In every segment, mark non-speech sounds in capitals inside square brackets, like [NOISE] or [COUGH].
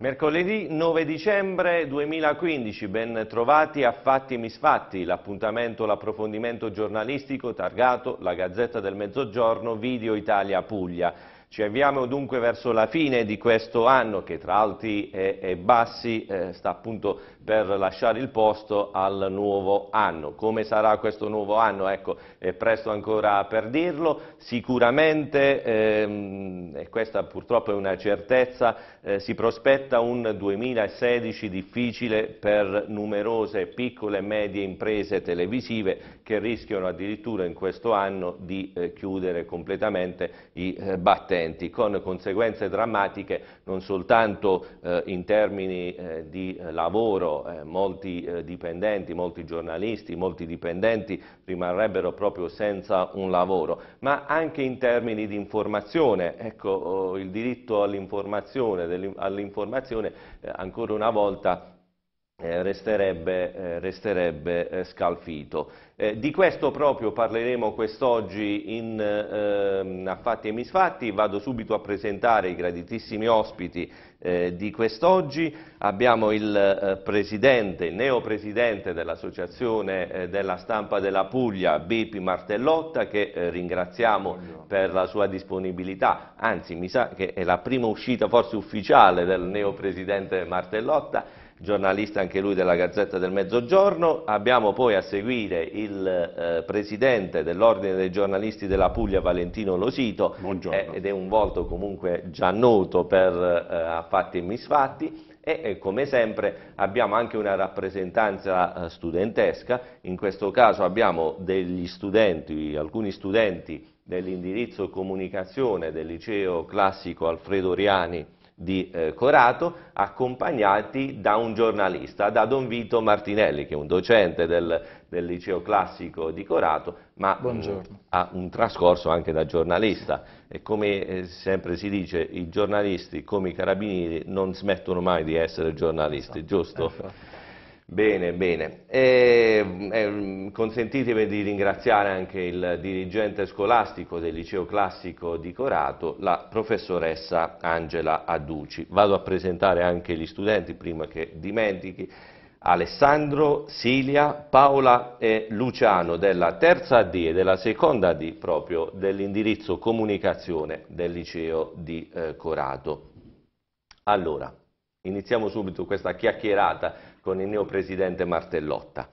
Mercoledì 9 dicembre 2015, ben trovati a Fatti e Misfatti, l'appuntamento, l'approfondimento giornalistico targato La Gazzetta del Mezzogiorno, Video Italia Puglia. Ci avviamo dunque verso la fine di questo anno che tra alti e, bassi eh, sta appunto per lasciare il posto al nuovo anno. Come sarà questo nuovo anno? Ecco, è presto ancora per dirlo, sicuramente, ehm, e questa purtroppo è una certezza, eh, si prospetta un 2016 difficile per numerose piccole e medie imprese televisive che rischiano addirittura in questo anno di eh, chiudere completamente i eh, battenti, con conseguenze drammatiche non soltanto eh, in termini eh, di eh, lavoro, eh, molti eh, dipendenti, molti giornalisti, molti dipendenti rimarrebbero proprio senza un lavoro, ma anche in termini di informazione, ecco, oh, il diritto all'informazione, all eh, ancora una volta eh, resterebbe, eh, resterebbe eh, scalfito. Eh, di questo proprio parleremo quest'oggi in ehm, Affatti e Misfatti, vado subito a presentare i graditissimi ospiti eh, di quest'oggi, abbiamo il eh, presidente, il neopresidente dell'Associazione eh, della Stampa della Puglia, Bipi Martellotta, che eh, ringraziamo Buongiorno. per la sua disponibilità, anzi mi sa che è la prima uscita forse ufficiale del neopresidente Martellotta giornalista anche lui della Gazzetta del Mezzogiorno, abbiamo poi a seguire il eh, presidente dell'Ordine dei giornalisti della Puglia, Valentino Losito, eh, ed è un volto comunque già noto per eh, fatti e misfatti, e come sempre abbiamo anche una rappresentanza eh, studentesca, in questo caso abbiamo degli studenti, alcuni studenti dell'indirizzo comunicazione del liceo classico Alfredo Riani di eh, Corato, accompagnati da un giornalista, da Don Vito Martinelli, che è un docente del, del liceo classico di Corato, ma mh, mm, ha un trascorso anche da giornalista. E come eh, sempre si dice, i giornalisti, come i carabinieri, non smettono mai di essere giornalisti, esatto. giusto? Esatto. Bene, bene. E, eh, consentitemi di ringraziare anche il dirigente scolastico del liceo classico di Corato, la professoressa Angela Adduci. Vado a presentare anche gli studenti prima che dimentichi. Alessandro, Silia, Paola e Luciano della terza D e della seconda D proprio dell'indirizzo comunicazione del liceo di eh, Corato. Allora, iniziamo subito questa chiacchierata con il neopresidente Martellotta.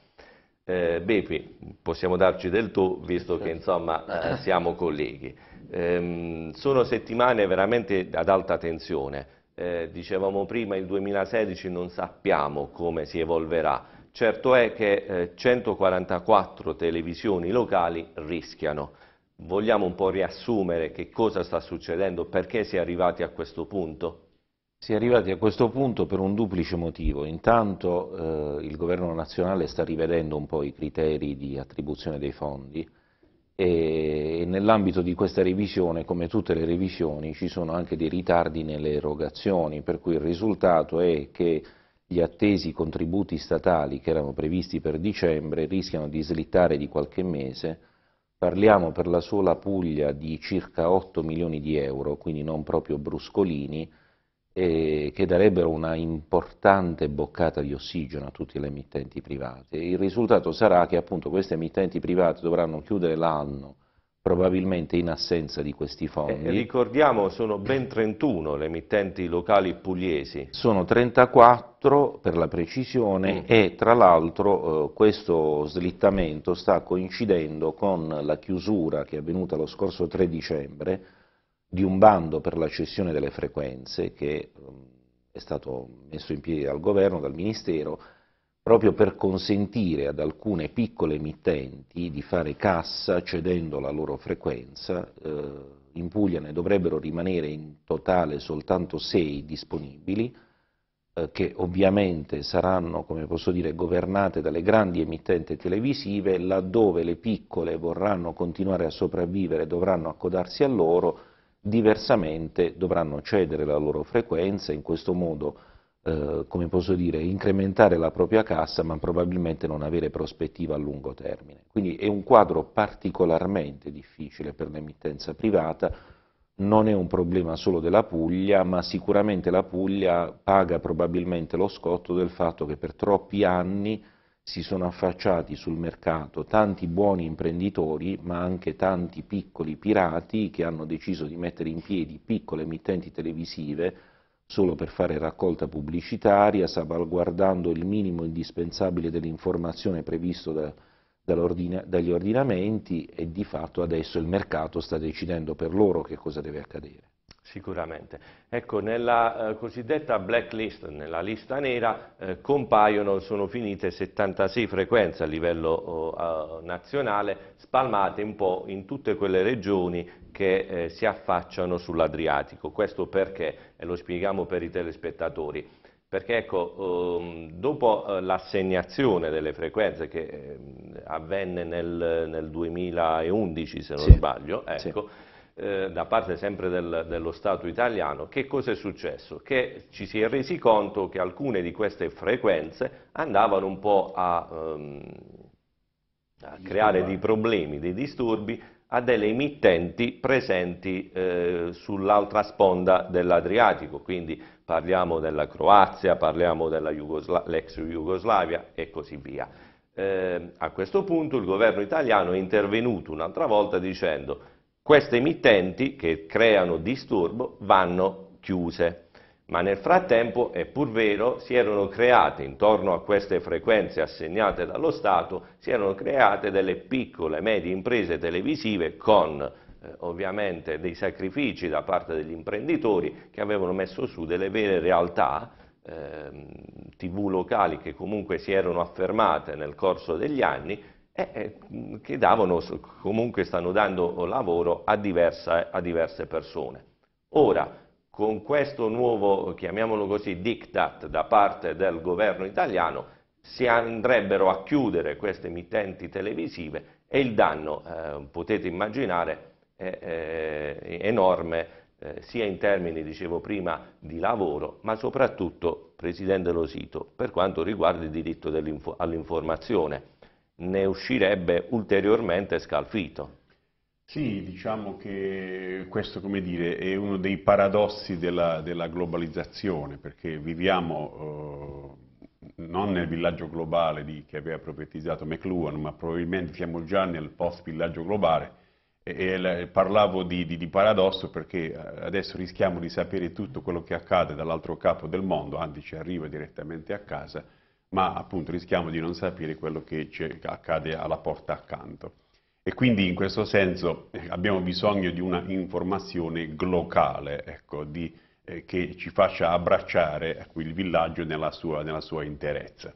Eh, Bepi, possiamo darci del tu, visto che certo. insomma eh, siamo colleghi. Eh, sono settimane veramente ad alta tensione. Eh, dicevamo prima, il 2016 non sappiamo come si evolverà. Certo è che 144 eh, televisioni locali rischiano. Vogliamo un po' riassumere che cosa sta succedendo, perché si è arrivati a questo punto? Si è arrivati a questo punto per un duplice motivo. Intanto eh, il governo nazionale sta rivedendo un po' i criteri di attribuzione dei fondi e, e nell'ambito di questa revisione, come tutte le revisioni, ci sono anche dei ritardi nelle erogazioni, per cui il risultato è che gli attesi contributi statali che erano previsti per dicembre rischiano di slittare di qualche mese. Parliamo per la sola Puglia di circa 8 milioni di euro, quindi non proprio bruscolini, eh, che darebbero una importante boccata di ossigeno a tutte le emittenti private. Il risultato sarà che appunto queste emittenti private dovranno chiudere l'anno probabilmente in assenza di questi fondi. Eh, ricordiamo sono ben 31 le emittenti locali pugliesi. Sono 34 per la precisione mm. e tra l'altro eh, questo slittamento sta coincidendo con la chiusura che è avvenuta lo scorso 3 dicembre di un bando per la cessione delle frequenze che ehm, è stato messo in piedi dal governo, dal Ministero, proprio per consentire ad alcune piccole emittenti di fare cassa cedendo la loro frequenza. Eh, in Puglia ne dovrebbero rimanere in totale soltanto sei disponibili, eh, che ovviamente saranno, come posso dire, governate dalle grandi emittenti televisive, laddove le piccole vorranno continuare a sopravvivere dovranno accodarsi a loro, diversamente dovranno cedere la loro frequenza, in questo modo, eh, come posso dire, incrementare la propria cassa, ma probabilmente non avere prospettiva a lungo termine. Quindi è un quadro particolarmente difficile per l'emittenza privata, non è un problema solo della Puglia, ma sicuramente la Puglia paga probabilmente lo scotto del fatto che per troppi anni si sono affacciati sul mercato tanti buoni imprenditori, ma anche tanti piccoli pirati che hanno deciso di mettere in piedi piccole emittenti televisive solo per fare raccolta pubblicitaria, salvaguardando il minimo indispensabile dell'informazione previsto da, ordina, dagli ordinamenti e di fatto adesso il mercato sta decidendo per loro che cosa deve accadere. Sicuramente. Ecco, nella eh, cosiddetta blacklist, nella lista nera, eh, compaiono, sono finite 76 frequenze a livello eh, nazionale, spalmate un po' in tutte quelle regioni che eh, si affacciano sull'Adriatico. Questo perché, e lo spieghiamo per i telespettatori, perché ecco, ehm, dopo eh, l'assegnazione delle frequenze che ehm, avvenne nel, nel, 2011, se non sì. sbaglio, ecco, sì eh, da parte sempre del, dello Stato italiano, che cosa è successo? Che ci si è resi conto che alcune di queste frequenze andavano un po' a, um, a creare dei problemi, dei disturbi a delle emittenti presenti eh, sull'altra sponda dell'Adriatico, quindi parliamo della Croazia, parliamo dell'ex Jugoslavia e così via. Eh, a questo punto il governo italiano è intervenuto un'altra volta dicendo queste emittenti che creano disturbo vanno chiuse, ma nel frattempo, è pur vero, si erano create intorno a queste frequenze assegnate dallo Stato, si erano create delle piccole e medie imprese televisive con eh, ovviamente dei sacrifici da parte degli imprenditori che avevano messo su delle vere realtà eh, tv locali che comunque si erano affermate nel corso degli anni eh, che davano, comunque stanno dando lavoro a, diversa, a diverse persone. Ora, con questo nuovo, chiamiamolo così, diktat da parte del governo italiano, si andrebbero a chiudere queste emittenti televisive e il danno, eh, potete immaginare, è, è eh, enorme eh, sia in termini, dicevo prima, di lavoro, ma soprattutto, Presidente Losito, per quanto riguarda il diritto all'informazione ne uscirebbe ulteriormente scalfito. Sì, diciamo che questo dire, è uno dei paradossi della, della globalizzazione, perché viviamo eh, non nel villaggio globale di, che aveva profetizzato McLuhan, ma probabilmente siamo già nel post-villaggio globale. E, e parlavo di, di, di, paradosso perché eh, adesso rischiamo di sapere tutto quello che accade dall'altro capo del mondo, anzi ci arriva direttamente a casa, ma appunto rischiamo di non sapere quello che accade alla porta accanto. E quindi in questo senso eh, abbiamo bisogno di una informazione globale, ecco, di, eh, che ci faccia abbracciare ecco, il villaggio nella sua, nella sua interezza.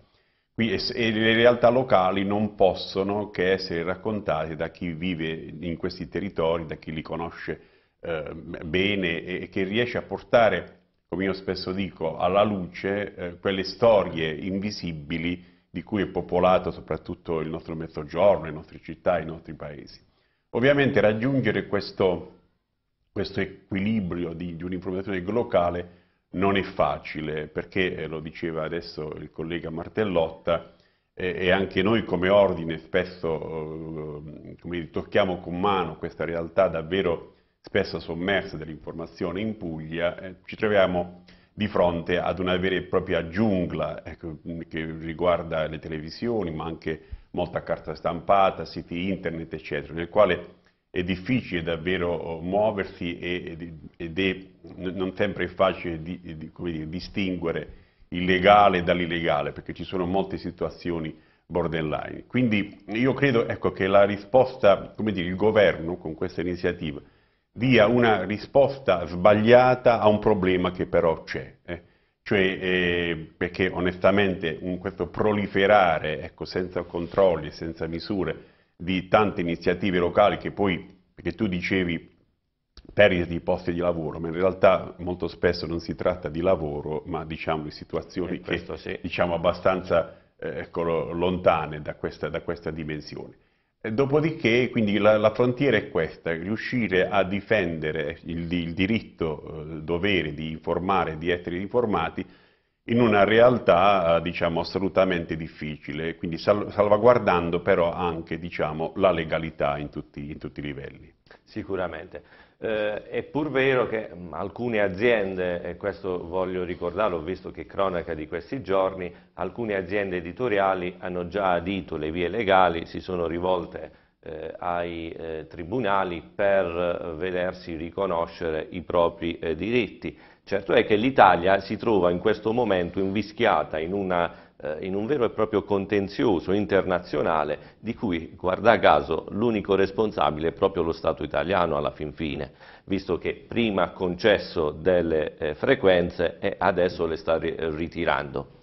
Qui, e, e le realtà locali non possono che essere raccontate da chi vive in questi territori, da chi li conosce eh, bene e che riesce a portare come io spesso dico, alla luce eh, quelle storie invisibili di cui è popolato soprattutto il nostro mezzogiorno, le nostre città, i nostri paesi. Ovviamente raggiungere questo, questo equilibrio di, di un'informazione locale non è facile, perché, eh, lo diceva adesso il collega Martellotta, eh, e anche noi come ordine spesso eh, come tocchiamo con mano questa realtà davvero spesso sommersa dell'informazione in Puglia, eh, ci troviamo di fronte ad una vera e propria giungla ecco, che riguarda le televisioni, ma anche molta carta stampata, siti internet, eccetera, nel quale è difficile davvero oh, muoversi ed è non sempre facile di, di, dire, distinguere il legale dall'illegale, perché ci sono molte situazioni borderline. Quindi io credo ecco, che la risposta, come dire, il governo con questa iniziativa, dia una risposta sbagliata a un problema che però c'è. Eh? Cioè, eh, perché onestamente un, questo proliferare ecco, senza controlli, e senza misure di tante iniziative locali che poi, perché tu dicevi perdita di posti di lavoro, ma in realtà molto spesso non si tratta di lavoro, ma diciamo di situazioni eh, che, sì. diciamo abbastanza eh, ecco, lontane da questa, da questa dimensione. Dopodiché, quindi la, la, frontiera è questa, riuscire a difendere il, il diritto, eh, il dovere di informare, di essere informati in una realtà eh, diciamo, assolutamente difficile, quindi sal salvaguardando però anche diciamo, la legalità in tutti, in tutti i livelli. Sicuramente. Eh, è pur vero che mh, mm, alcune aziende, e questo voglio ricordarlo, ho visto che cronaca di questi giorni, alcune aziende editoriali hanno già adito le vie legali, si sono rivolte eh, ai eh, tribunali per vedersi riconoscere i propri eh, diritti. Certo è che l'Italia si trova in questo momento invischiata in una eh, in un vero e proprio contenzioso internazionale di cui, guarda caso, l'unico responsabile è proprio lo Stato italiano alla fin fine, visto che prima ha concesso delle eh, frequenze e adesso le sta ritirando.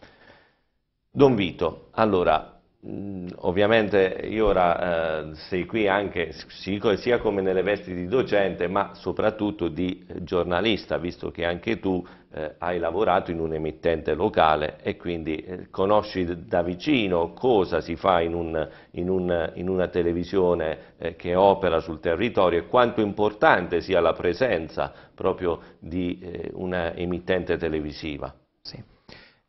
Don Vito, allora, mh, ovviamente io ora eh, sei qui anche sia come nelle vesti di docente, ma soprattutto di giornalista, visto che anche tu eh, hai lavorato in un emittente locale e quindi eh, conosci da vicino cosa si fa in, un, in, un, in una televisione eh, che opera sul territorio e quanto importante sia la presenza proprio di eh, una emittente televisiva. Sì.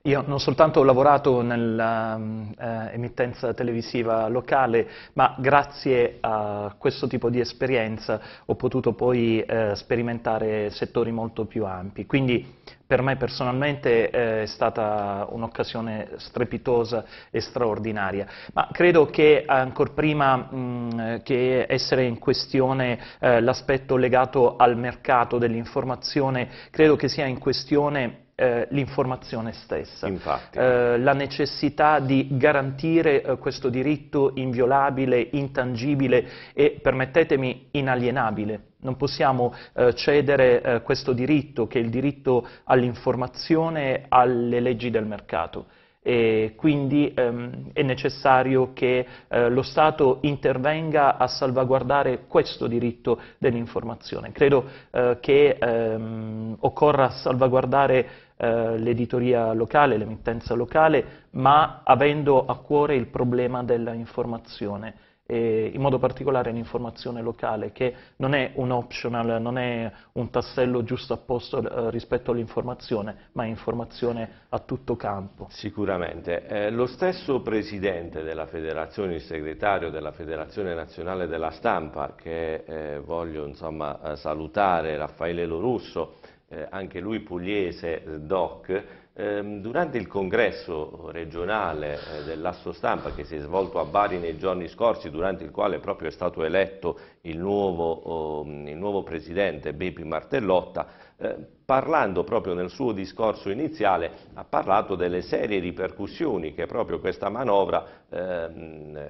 Io non soltanto ho lavorato nell'emittenza mm, eh, televisiva locale, ma grazie a questo tipo di esperienza ho potuto poi eh, sperimentare settori molto più ampi. Quindi per me personalmente eh, è stata un'occasione strepitosa e straordinaria, ma credo che ancora prima mh, che essere in questione eh, l'aspetto legato al mercato dell'informazione, credo che sia in questione eh, l'informazione stessa, eh, la necessità di garantire eh, questo diritto inviolabile, intangibile e, permettetemi, inalienabile. Non possiamo eh, cedere eh, questo diritto, che è il diritto all'informazione, alle leggi del mercato e quindi ehm, è necessario che eh, lo Stato intervenga a salvaguardare questo diritto dell'informazione. Credo eh, che ehm, occorra salvaguardare eh, l'editoria locale, l'emittenza locale, ma avendo a cuore il problema dell'informazione, in modo particolare l'informazione locale, che non è un optional, non è un tassello giusto a posto eh, rispetto all'informazione, ma è informazione a tutto campo. Sicuramente. Eh, lo stesso presidente della federazione, il segretario della Federazione Nazionale della Stampa, che eh, voglio insomma, eh, salutare, Raffaele Lorusso, eh, anche lui pugliese, eh, Doc, ehm, durante il congresso regionale eh, dell'Asso Stampa che si è svolto a Bari nei giorni scorsi, durante il quale proprio è stato eletto il nuovo, oh, il nuovo presidente Bepi Martellotta, eh, parlando proprio nel suo discorso iniziale, ha parlato delle serie ripercussioni che proprio questa manovra ehm, eh,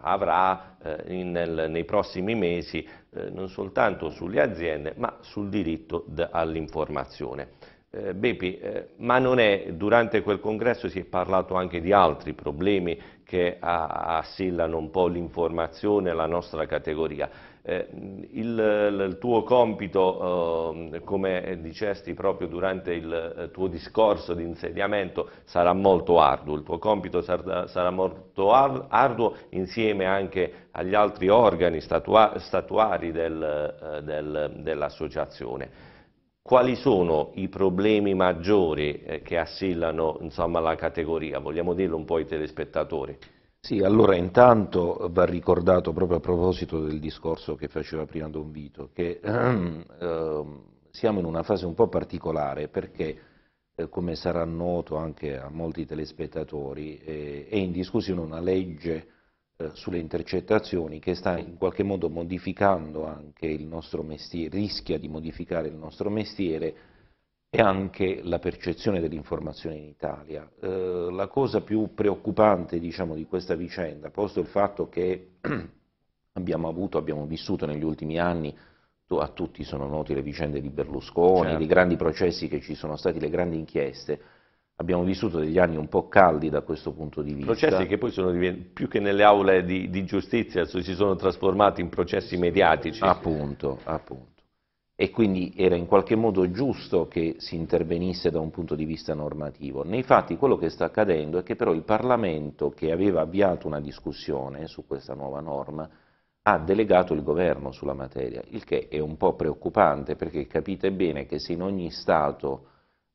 avrà eh, in, nel, nei prossimi mesi eh, non soltanto sulle aziende ma sul diritto all'informazione. Bepi, ma non è, durante quel congresso si è parlato anche di altri problemi che assillano un po' l'informazione e la nostra categoria. Eh, il, il, tuo compito, eh, come dicesti proprio durante il eh, tuo discorso di insediamento, sarà molto arduo, il tuo compito sarà, sarà molto arduo insieme anche agli altri organi statua, statuari del, eh, del, dell'associazione. Quali sono i problemi maggiori eh, che assillano insomma, la categoria? Vogliamo dirlo un po' ai telespettatori? Sì, allora intanto va ricordato proprio a proposito del discorso che faceva prima Don Vito, che ehm, ehm, siamo in una fase un po' particolare perché, eh, come sarà noto anche a molti telespettatori, eh, è in discussione una legge eh, sulle intercettazioni che sta in qualche modo modificando anche il nostro mestiere, rischia di modificare il nostro mestiere e anche la percezione dell'informazione in Italia. Eh, la cosa più preoccupante diciamo, di questa vicenda, posto il fatto che [CLEARS THROAT] abbiamo avuto, abbiamo vissuto negli ultimi anni, a tutti sono note le vicende di Berlusconi, certo. i grandi processi che ci sono stati, le grandi inchieste, abbiamo vissuto degli anni un po' caldi da questo punto di vista. Processi che poi sono più che nelle aule di, di giustizia si sono trasformati in processi mediatici. Appunto, appunto e quindi era in qualche modo giusto che si intervenisse da un punto di vista normativo. Nei fatti quello che sta accadendo è che però il Parlamento, che aveva avviato una discussione su questa nuova norma, ha delegato il governo sulla materia, il che è un po' preoccupante perché capite bene che se in ogni Stato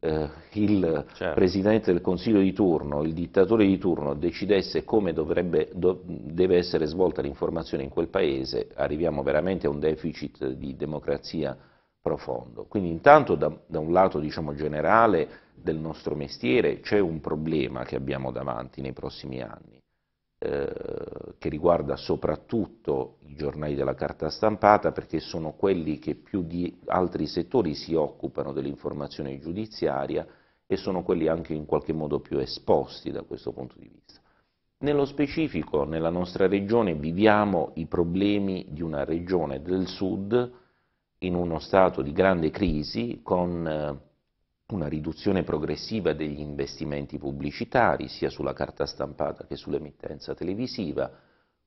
eh, il certo. Presidente del Consiglio di turno, il dittatore di turno, decidesse come dovrebbe, do, deve essere svolta l'informazione in quel Paese, arriviamo veramente a un deficit di democrazia profondo. Quindi intanto da, da un lato diciamo, generale del nostro mestiere c'è un problema che abbiamo davanti nei prossimi anni, eh, che riguarda soprattutto i giornali della carta stampata perché sono quelli che più di altri settori si occupano dell'informazione giudiziaria e sono quelli anche in qualche modo più esposti da questo punto di vista. Nello specifico, nella nostra regione viviamo i problemi di una regione del sud in uno stato di grande crisi con eh, una riduzione progressiva degli investimenti pubblicitari sia sulla carta stampata che sull'emittenza televisiva,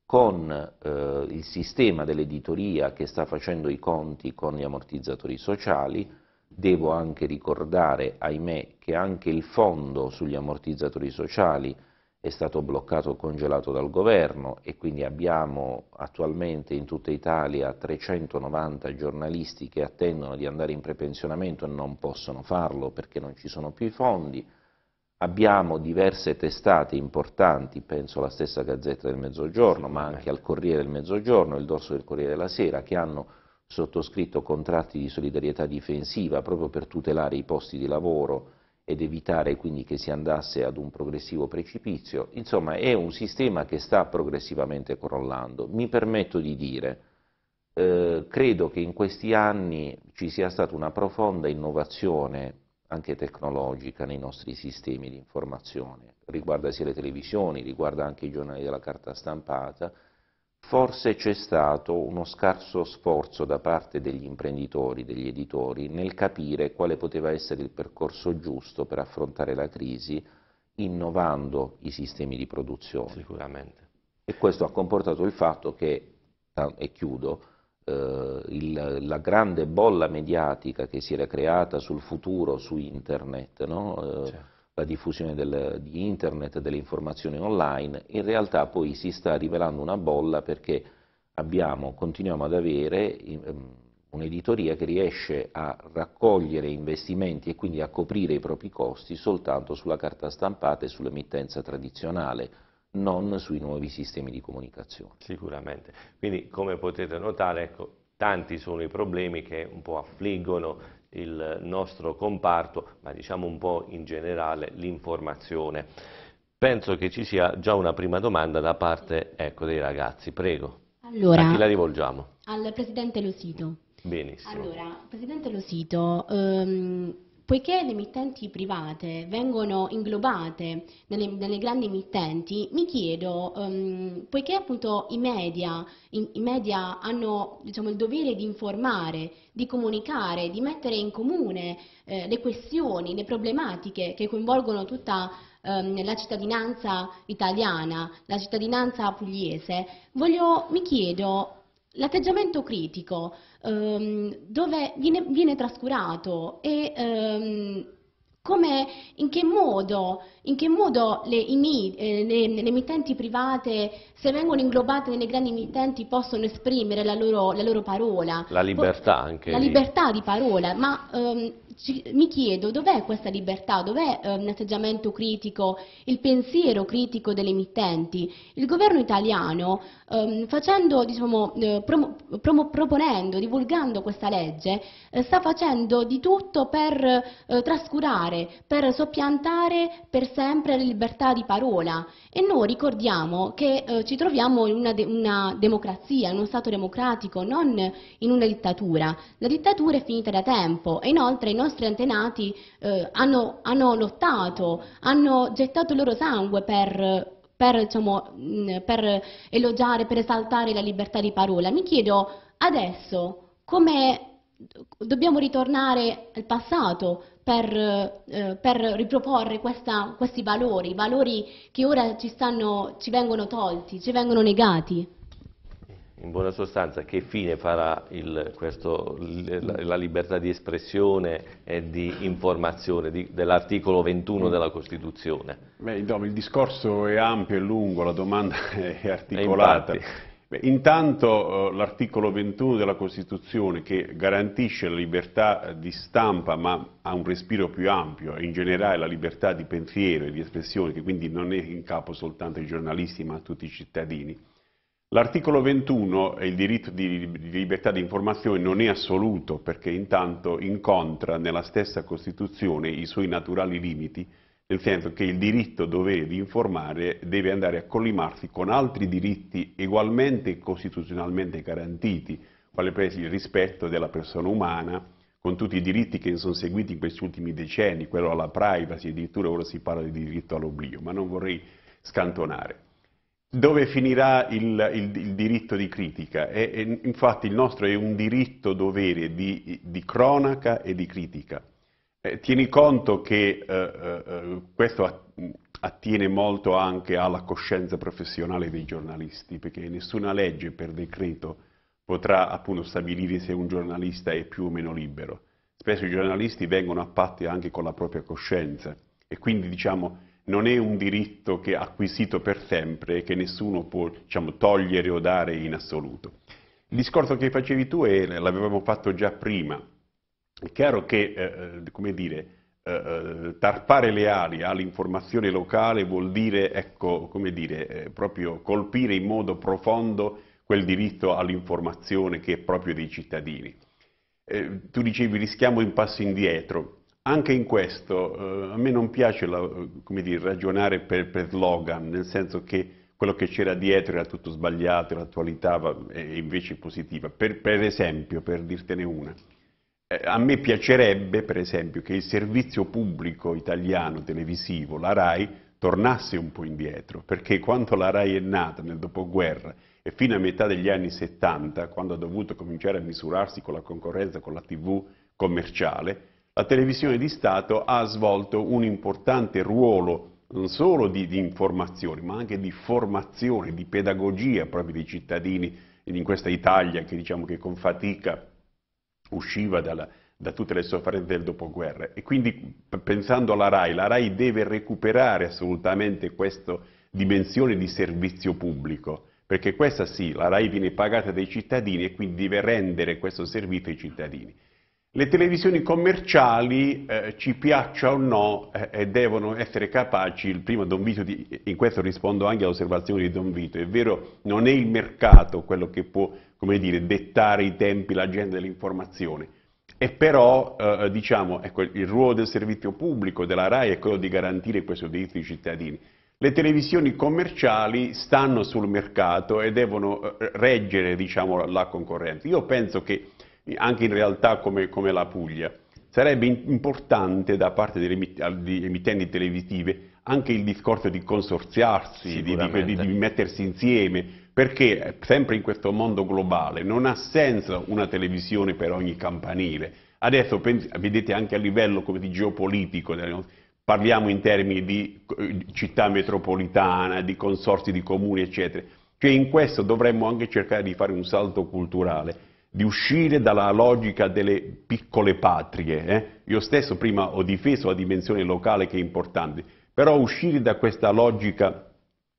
con eh, il sistema dell'editoria che sta facendo i conti con gli ammortizzatori sociali, devo anche ricordare, ahimè, che anche il fondo sugli ammortizzatori sociali è stato bloccato o congelato dal governo e quindi abbiamo attualmente in tutta Italia 390 giornalisti che attendono di andare in prepensionamento e non possono farlo perché non ci sono più i fondi. Abbiamo diverse testate importanti, penso alla stessa Gazzetta del Mezzogiorno, ma anche al Corriere del Mezzogiorno, il dorso del Corriere della Sera, che hanno sottoscritto contratti di solidarietà difensiva proprio per tutelare i posti di lavoro ed evitare quindi che si andasse ad un progressivo precipizio. Insomma, è un sistema che sta progressivamente crollando. Mi permetto di dire, eh, credo che in questi anni ci sia stata una profonda innovazione anche tecnologica nei nostri sistemi di informazione, riguarda sia le televisioni, riguarda anche i giornali della carta stampata, Forse c'è stato uno scarso sforzo da parte degli imprenditori, degli editori, nel capire quale poteva essere il percorso giusto per affrontare la crisi innovando i sistemi di produzione. Sicuramente. E questo ha comportato il fatto che, ah, e chiudo, eh, il, la grande bolla mediatica che si era creata sul futuro su internet, no? eh, certo la diffusione del, di internet, delle informazioni online, in realtà poi si sta rivelando una bolla perché abbiamo, continuiamo ad avere ehm, un'editoria che riesce a raccogliere investimenti e quindi a coprire i propri costi soltanto sulla carta stampata e sull'emittenza tradizionale non sui nuovi sistemi di comunicazione. Sicuramente, quindi come potete notare ecco, tanti sono i problemi che un po' affliggono il nostro comparto, ma diciamo un po' in generale l'informazione. Penso che ci sia già una prima domanda da parte ecco, dei ragazzi, prego. Allora, a chi la rivolgiamo? Al Presidente Losito. Benissimo. Allora, Presidente Losito, ehm, Poiché le emittenti private vengono inglobate nelle, nelle grandi emittenti, mi chiedo, um, poiché appunto i media, in, i media hanno diciamo, il dovere di informare, di comunicare, di mettere in comune eh, le questioni, le problematiche che coinvolgono tutta ehm, la cittadinanza italiana, la cittadinanza pugliese, voglio, mi chiedo l'atteggiamento critico, ehm, dove viene, viene, trascurato e ehm, come, in che modo, in che modo le, eh, le, le, emittenti private, se vengono inglobate nelle grandi emittenti, possono esprimere la loro, la loro parola. La libertà anche. La lì. libertà di parola, ma ehm, ci, mi chiedo dov'è questa libertà, dov'è eh, un atteggiamento critico, il pensiero critico delle emittenti. Il governo italiano, ehm, facendo, diciamo, eh, promo, promo, proponendo, divulgando questa legge, eh, sta facendo di tutto per eh, trascurare, per soppiantare per sempre la libertà di parola. E noi ricordiamo che eh, ci troviamo in una, de una democrazia, in uno Stato democratico, non in una dittatura. La dittatura è finita da tempo e inoltre i nostri nostri antenati eh, hanno, hanno, lottato, hanno gettato il loro sangue per, per, diciamo, per elogiare, per esaltare la libertà di parola. Mi chiedo adesso come dobbiamo ritornare al passato per, eh, per riproporre questa, questi valori, valori che ora ci, stanno, ci vengono tolti, ci vengono negati in buona sostanza che fine farà il, questo, la libertà di espressione e di informazione dell'articolo 21 della Costituzione? Beh, no, il discorso è ampio e lungo, la domanda [LAUGHS] è articolata. intanto eh, l'articolo 21 della Costituzione che garantisce la libertà di stampa ma ha un respiro più ampio, in generale la libertà di pensiero e di espressione che quindi non è in capo soltanto ai giornalisti ma a tutti i cittadini, L'articolo 21 il diritto di libertà di informazione non è assoluto perché intanto incontra nella stessa Costituzione i suoi naturali limiti, nel senso che il diritto dovere di informare deve andare a collimarsi con altri diritti ugualmente costituzionalmente garantiti, quale per esempio il rispetto della persona umana, con tutti i diritti che ne sono seguiti in questi ultimi decenni, quello alla privacy, addirittura ora si parla di diritto all'oblio, ma non vorrei scantonare dove finirà il, il, il, diritto di critica? E, e, infatti il nostro è un diritto dovere di, di cronaca e di critica. Eh, tieni conto che eh, eh, questo attiene molto anche alla coscienza professionale dei giornalisti, perché nessuna legge per decreto potrà appunto stabilire se un giornalista è più o meno libero. Spesso i giornalisti vengono a patti anche con la propria coscienza e quindi diciamo non è un diritto che è acquisito per sempre e che nessuno può diciamo, togliere o dare in assoluto. Il discorso che facevi tu e l'avevamo fatto già prima, è chiaro che, eh, eh come dire, eh, eh, tarpare le ali all'informazione locale vuol dire, ecco, come dire, eh, proprio colpire in modo profondo quel diritto all'informazione che è proprio dei cittadini. Eh, tu dicevi rischiamo un passo indietro, anche in questo, eh, a me non piace la, dire, ragionare per, per, slogan, nel senso che quello che c'era dietro era tutto sbagliato, l'attualità è invece positiva. Per, per, esempio, per dirtene una, eh, a me piacerebbe, per esempio, che il servizio pubblico italiano televisivo, la RAI, tornasse un po' indietro, perché quando la RAI è nata nel dopoguerra e fino a metà degli anni 70, quando ha dovuto cominciare a misurarsi con la concorrenza con la TV commerciale, la televisione di Stato ha svolto un importante ruolo non solo di, di, informazione, ma anche di formazione, di pedagogia proprio dei cittadini in questa Italia che diciamo che con fatica usciva dalla, da tutte le sofferenze del dopoguerra. E quindi pensando alla RAI, la RAI deve recuperare assolutamente questa dimensione di servizio pubblico, perché questa sì, la RAI viene pagata dai cittadini e quindi deve rendere questo servizio ai cittadini. Le televisioni commerciali, eh, ci piaccia o no, eh, eh devono essere capaci, prima Don Vito, di, in questo rispondo anche all'osservazione di Don Vito, è vero, non è il mercato quello che può, come dire, dettare i tempi, l'agenda dell'informazione, e però, eh, diciamo, ecco, il ruolo del servizio pubblico, della RAI, è quello di garantire questo diritto ai cittadini. Le televisioni commerciali stanno sul mercato e devono eh, reggere, diciamo, la concorrenza. Io penso che anche in realtà come, come la Puglia. Sarebbe importante da parte delle emittenti televisive anche il discorso di consorziarsi, di, di, di, mettersi insieme, perché eh, sempre in questo mondo globale non ha senso una televisione per ogni campanile. Adesso vedete anche a livello di geopolitico, parliamo in termini di eh, città metropolitana, di consorsi di comuni, eccetera. Cioè in questo dovremmo anche cercare di fare un salto culturale di uscire dalla logica delle piccole patrie. Eh? Io stesso prima ho difeso la dimensione locale che è importante, però uscire da questa logica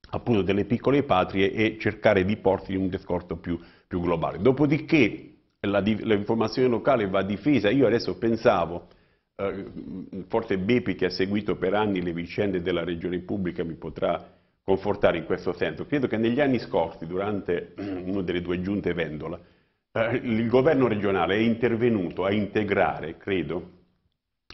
appunto delle piccole patrie e cercare di porti in un discorso più, più globale. Dopodiché l'informazione locale va difesa. Io adesso pensavo, eh, forse Bepi che ha seguito per anni le vicende della regione pubblica mi potrà confortare in questo senso, credo che negli anni scorsi, durante [CLEARS THROAT] una delle due giunte Vendola, eh, il governo regionale è intervenuto a integrare, credo,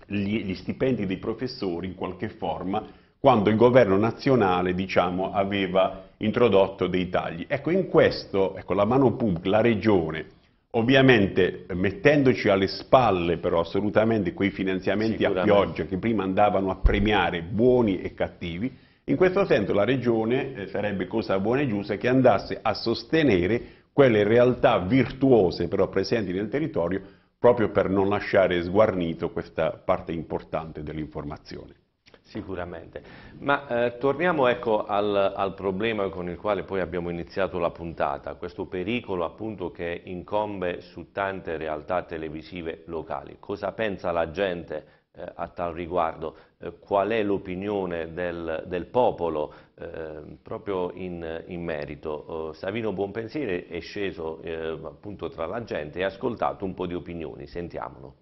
gli, gli stipendi dei professori in qualche forma quando il governo nazionale diciamo, aveva introdotto dei tagli. Ecco, in questo, ecco, la mano pubblica, la regione, ovviamente mettendoci alle spalle però assolutamente quei finanziamenti a pioggia che prima andavano a premiare buoni e cattivi, in questo senso la regione eh, sarebbe cosa buona e giusta che andasse a sostenere quelle realtà virtuose però presenti nel territorio, proprio per non lasciare sguarnito questa parte importante dell'informazione. Sicuramente, ma eh, torniamo ecco al, al, problema con il quale poi abbiamo iniziato la puntata, questo pericolo appunto che incombe su tante realtà televisive locali. Cosa pensa la gente eh, a tal riguardo? Eh, qual è l'opinione del, del popolo? Ehm, proprio in, in merito, eh, Savino Buonpensiere è sceso eh, appunto tra la gente e ha ascoltato un po' di opinioni, sentiamolo.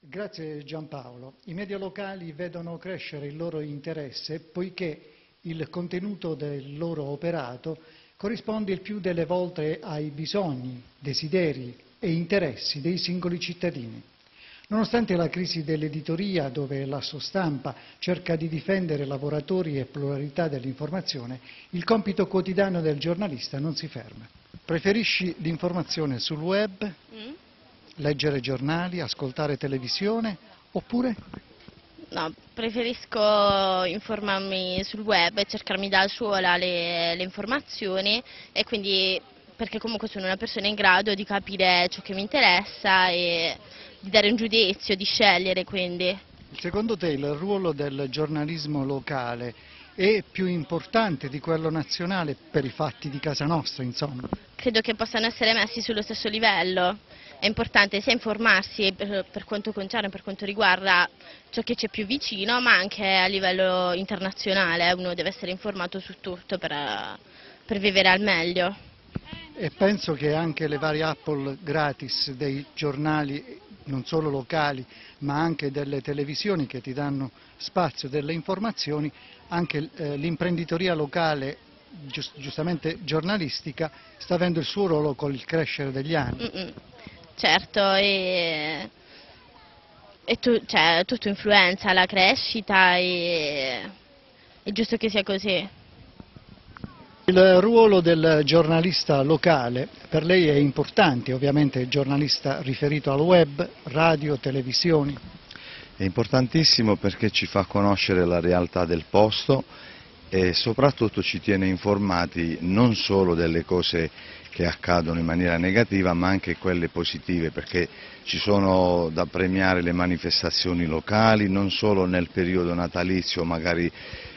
Grazie Giampaolo. I media locali vedono crescere il loro interesse poiché il contenuto del loro operato corrisponde il più delle volte ai bisogni, desideri, e interessi dei singoli cittadini. Nonostante la crisi dell'editoria, dove la sua stampa cerca di difendere lavoratori e pluralità dell'informazione, il compito quotidiano del giornalista non si ferma. Preferisci l'informazione sul web, mm? leggere giornali, ascoltare televisione oppure? No, preferisco informarmi sul web e cercarmi da sola le, le informazioni e quindi perché comunque sono una persona in grado di capire ciò che mi interessa e di dare un giudizio, di scegliere quindi. Secondo te il ruolo del giornalismo locale è più importante di quello nazionale per i fatti di casa nostra, insomma? Credo che possano essere messi sullo stesso livello. È importante sia informarsi per, quanto concerne, per quanto riguarda ciò che c'è più vicino, ma anche a livello internazionale. Uno deve essere informato su tutto per, per vivere al meglio e penso che anche le varie Apple gratis dei giornali non solo locali ma anche delle televisioni che ti danno spazio, delle informazioni, anche eh, l'imprenditoria locale giustamente giornalistica sta avendo il suo ruolo col crescere degli anni. Mm Certo, e, e tu, cioè, tutto influenza la crescita e è giusto che sia così. Il ruolo del giornalista locale per lei è importante, ovviamente il giornalista riferito al web, radio, televisioni. È importantissimo perché ci fa conoscere la realtà del posto e soprattutto ci tiene informati non solo delle cose che accadono in maniera negativa ma anche quelle positive perché ci sono da premiare le manifestazioni locali non solo nel periodo natalizio magari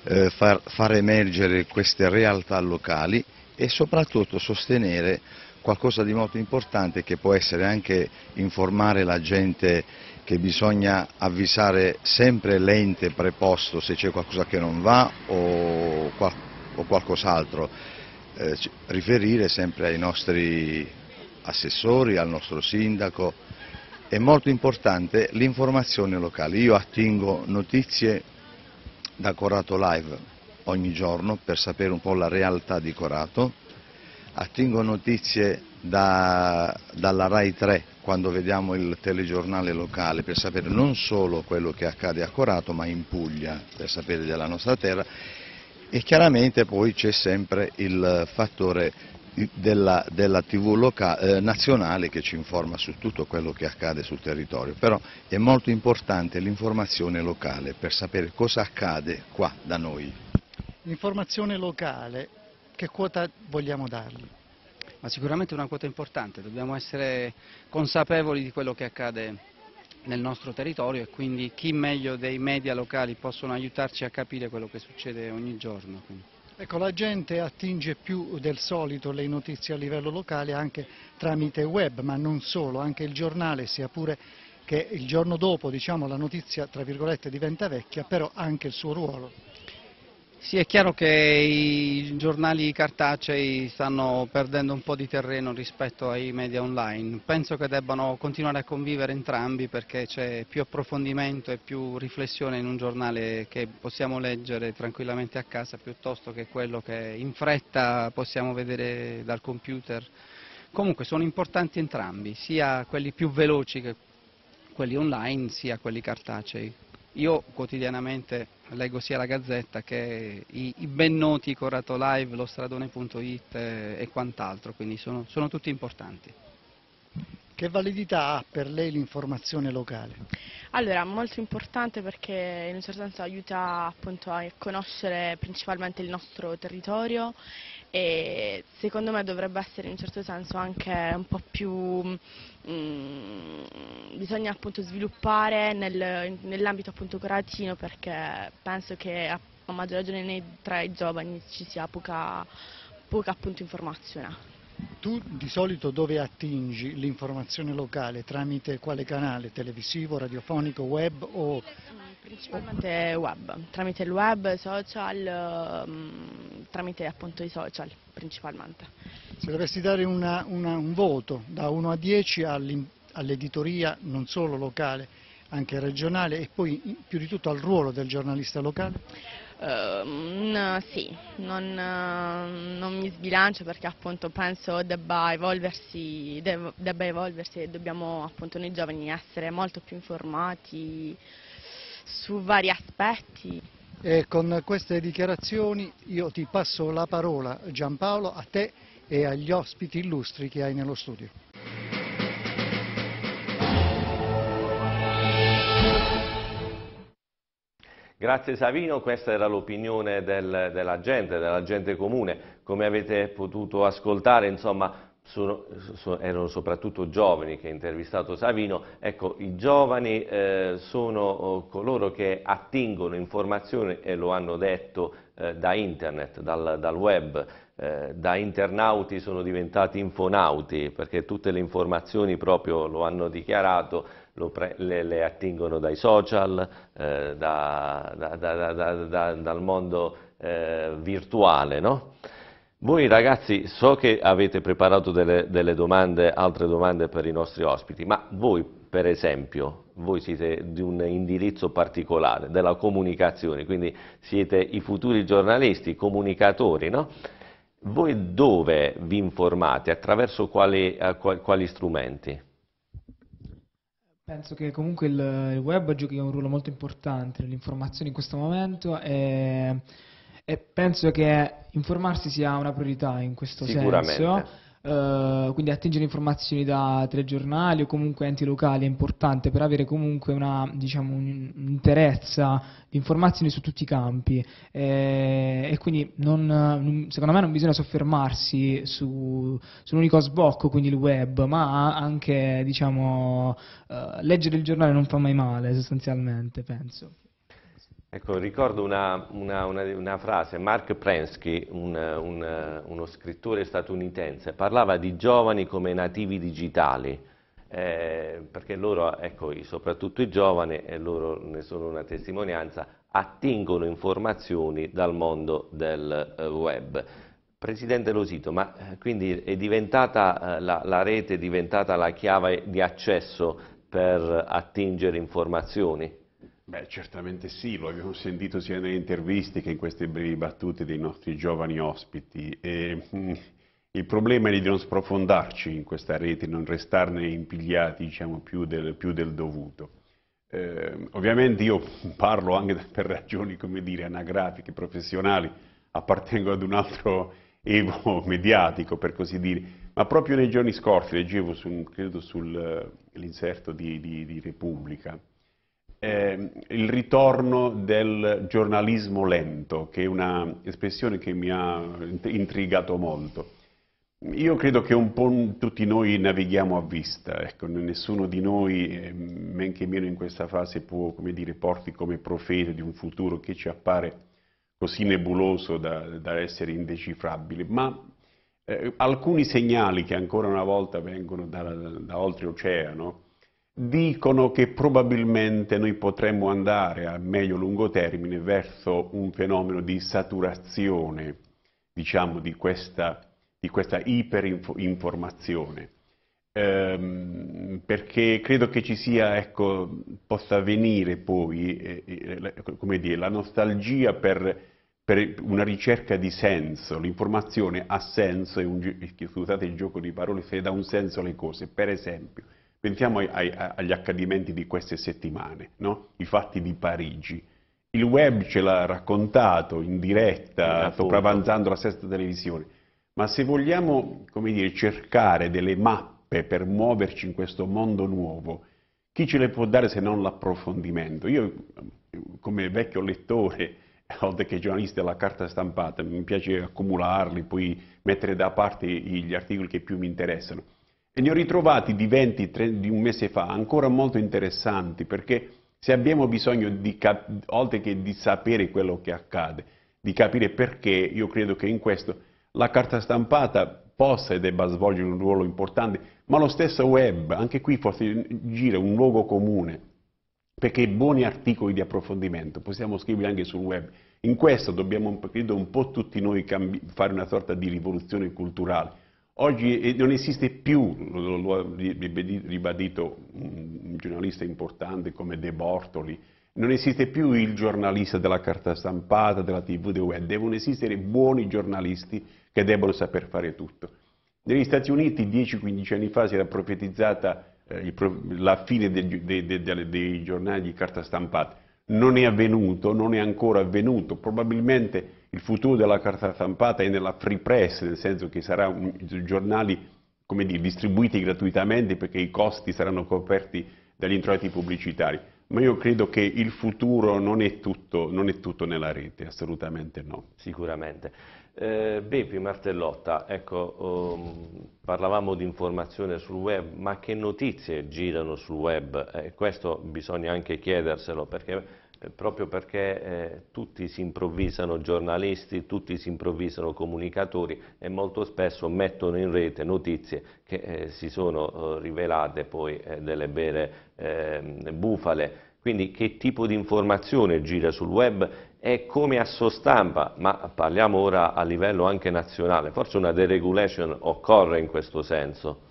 eh, far, far emergere queste realtà locali e soprattutto sostenere qualcosa di molto importante che può essere anche informare la gente che bisogna avvisare sempre l'ente preposto se c'è qualcosa che non va o, qual o qualcos'altro, eh, riferire sempre ai nostri assessori, al nostro sindaco. È molto importante l'informazione locale. Io attingo notizie da Corato Live ogni giorno per sapere un po' la realtà di Corato, attingo notizie da, dalla RAI 3 quando vediamo il telegiornale locale per sapere non solo quello che accade a Corato ma in Puglia per sapere della nostra terra e chiaramente poi c'è sempre il fattore della, della TV loca, eh, nazionale che ci informa su tutto quello che accade sul territorio, però è molto importante l'informazione locale per sapere cosa accade qua da noi. L'informazione locale, che quota vogliamo dargli? ma sicuramente una quota importante, dobbiamo essere consapevoli di quello che accade nel nostro territorio e quindi chi meglio dei media locali possono aiutarci a capire quello che succede ogni giorno. Quindi. Ecco, la gente attinge più del solito le notizie a livello locale anche tramite web, ma non solo, anche il giornale, sia pure che il giorno dopo diciamo, la notizia diventa vecchia, però anche il suo ruolo. Sì, è chiaro che i giornali cartacei stanno perdendo un po' di terreno rispetto ai media online. Penso che debbano continuare a convivere entrambi perché c'è più approfondimento e più riflessione in un giornale che possiamo leggere tranquillamente a casa piuttosto che quello che in fretta possiamo vedere dal computer. Comunque sono importanti entrambi, sia quelli più veloci che quelli online, sia quelli cartacei. Io quotidianamente leggo sia la Gazzetta che i, i ben noti Corrato Live, lo Stradone.it e quant'altro, quindi sono, sono tutti importanti. Che validità ha per lei l'informazione locale? Allora, molto importante perché in un certo senso aiuta appunto a conoscere principalmente il nostro territorio e secondo me dovrebbe essere in un certo senso anche un po' più, mh, mm, bisogna appunto sviluppare nel, nell'ambito appunto coratino perché penso che a, a maggior ragione nei, tra i giovani ci sia poca, poca appunto informazione tu di solito dove attingi l'informazione locale? Tramite quale canale? Televisivo, radiofonico, web o... Principalmente web, tramite il web, social, ehm, tramite appunto i social principalmente. Se dovessi dare una, una, un voto da 1 a 10 all'editoria non solo locale, anche regionale e poi più di tutto al ruolo del giornalista locale? Uh, sì, non, non, mi sbilancio perché appunto penso debba evolversi, debba evolversi e dobbiamo appunto noi giovani essere molto più informati su vari aspetti. E con queste dichiarazioni io ti passo la parola Giampaolo a te e agli ospiti illustri che hai nello studio. Grazie Savino, questa era l'opinione del, della gente, della gente comune. Come avete potuto ascoltare, insomma, sono, sono, erano soprattutto giovani che ha intervistato Savino, ecco i giovani eh, sono oh, coloro che attingono informazioni e lo hanno detto eh, da internet, dal, dal web, eh, da internauti sono diventati infonauti perché tutte le informazioni proprio lo hanno dichiarato pre, le, le, attingono dai social, eh, da, da, da, dal mondo eh, virtuale. No? Voi ragazzi so che avete preparato delle, delle domande, altre domande per i nostri ospiti, ma voi per esempio voi siete di un indirizzo particolare, della comunicazione, quindi siete i futuri giornalisti, comunicatori, no? Voi dove vi informate? Attraverso quali, quali strumenti? Penso che comunque il, il web giochi un ruolo molto importante nell'informazione in questo momento e, e, penso che informarsi sia una priorità in questo senso. Sicuramente. Eh, quindi attingere informazioni da telegiornali o comunque enti locali è importante per avere comunque una diciamo, un'interezza di informazioni su tutti i campi eh, e quindi non, secondo me non bisogna soffermarsi su, sull'unico sbocco, quindi il web, ma anche diciamo, eh, leggere il giornale non fa mai male sostanzialmente, penso. Ecco, ricordo una, una, una, una frase, Mark Prensky, un, un, uno scrittore statunitense, parlava di giovani come nativi digitali, eh, perché loro, ecco, soprattutto i giovani, e loro ne sono una testimonianza, attingono informazioni dal mondo del eh, web. Presidente Losito, ma eh, quindi è diventata eh, la, la rete, è diventata la chiave di accesso per attingere informazioni? Beh, certamente sì, lo abbiamo [LAUGHS] sentito sia nelle interviste che in queste brevi battute dei nostri giovani ospiti. E, mm, il problema è di non sprofondarci in questa rete, non restarne impigliati diciamo, più, del, più del dovuto. Eh, ovviamente io parlo anche [LAUGHS] per ragioni, come dire, anagrafiche, professionali, appartengo ad un altro [LAUGHS] evo mediatico, per così dire, ma proprio nei giorni scorsi leggevo, su, credo, sull'inserto eh, di, di, di Repubblica, eh, il ritorno del giornalismo lento, che è un'espressione che mi ha intrigato molto. Io credo che un po' tutti noi navighiamo a vista, ecco, nessuno di noi, ehm, men che meno in questa fase, può come dire, porti come profeta di un futuro che ci appare così nebuloso da, da essere indecifrabile, ma eh, alcuni segnali che ancora una volta vengono da, da oltreoceano, dicono che probabilmente noi potremmo andare a medio lungo termine verso un fenomeno di saturazione, diciamo, di questa, di questa iperinformazione. Ehm, perché credo che ci sia, ecco, possa venire poi, eh, eh, dire, la nostalgia per, per, una ricerca di senso, l'informazione ha senso, un, scusate il gioco di parole, se dà un senso alle cose, per esempio, Pensiamo ai, ai, agli accadimenti di queste settimane, no? i fatti di Parigi. Il web ce l'ha raccontato in diretta, sopravanzando la sesta televisione, ma se vogliamo dire, cercare delle mappe per muoverci in questo mondo nuovo, chi ce le può dare se non l'approfondimento? Io, come vecchio lettore, oltre che giornalista della carta stampata, mi piace accumularli, poi mettere da parte gli articoli che più mi interessano e li ho ritrovati di 20, di un mese fa, ancora molto interessanti, perché se abbiamo bisogno, di oltre che di sapere quello che accade, di capire perché, io credo che in questo la carta stampata possa e debba svolgere un ruolo importante, ma lo stesso web, anche qui forse gira un luogo comune, perché buoni articoli di approfondimento possiamo scriverli anche sul web. In questo dobbiamo, credo, un po' tutti noi fare una sorta di rivoluzione culturale Oggi eh, non esiste più, lo ha ribadito un giornalista importante come De Bortoli, non esiste più il giornalista della carta stampata, della tv, del web, devono esistere buoni giornalisti che debbano saper fare tutto. Negli Stati Uniti 10-15 anni fa si era profetizzata eh, il, la fine dei, dei, dei, dei giornali di carta stampata, non è avvenuto, non è ancora avvenuto, probabilmente il futuro della carta stampata è nella free press, nel senso che saranno giornali dire, distribuiti gratuitamente perché i costi saranno coperti dagli introiti pubblicitari. Ma io credo che il futuro non è tutto, non è tutto nella rete, assolutamente no. Sicuramente. Eh, Bepi Martellotta, ecco, um, parlavamo di informazione sul web, ma che notizie girano sul web? Eh, questo bisogna anche chiederselo, perché proprio perché eh, tutti si improvvisano giornalisti, tutti si improvvisano comunicatori e molto spesso mettono in rete notizie che eh, si sono eh, rivelate poi eh, delle vere ehm, bufale. Quindi che tipo di informazione gira sul web e come a stampa, ma parliamo ora a livello anche nazionale, forse una deregulation occorre in questo senso.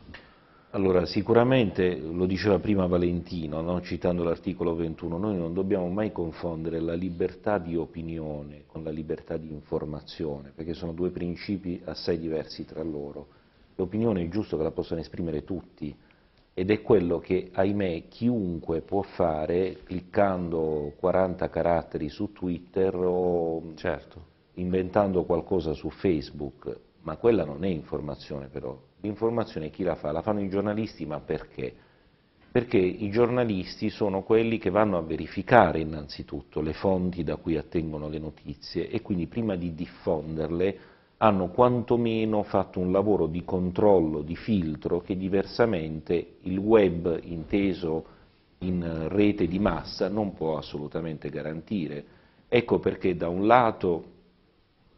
Allora, sicuramente, lo diceva prima Valentino, no? citando l'articolo 21, noi non dobbiamo mai confondere la libertà di opinione con la libertà di informazione, perché sono due principi assai diversi tra loro. L'opinione è giusto che la possano esprimere tutti, ed è quello che, ahimè, chiunque può fare cliccando 40 caratteri su Twitter o certo. inventando qualcosa su Facebook, ma quella non è informazione però, l'informazione chi la fa? La fanno i giornalisti, ma perché? Perché i giornalisti sono quelli che vanno a verificare innanzitutto le fonti da cui attengono le notizie e quindi prima di diffonderle hanno quantomeno fatto un lavoro di controllo, di filtro, che diversamente il web inteso in rete di massa non può assolutamente garantire. Ecco perché da un lato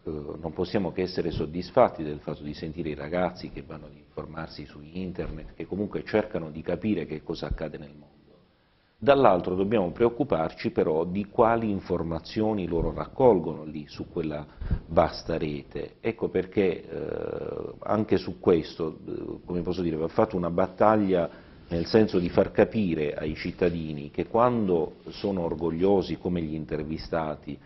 eh, non possiamo che essere soddisfatti del fatto di sentire i ragazzi che vanno ad informarsi su internet, che comunque cercano di capire che cosa accade nel mondo. Dall'altro dobbiamo preoccuparci però di quali informazioni loro raccolgono lì su quella vasta rete. Ecco perché eh, anche su questo, eh, come posso dire, va fatta una battaglia nel senso di far capire ai cittadini che quando sono orgogliosi come gli intervistati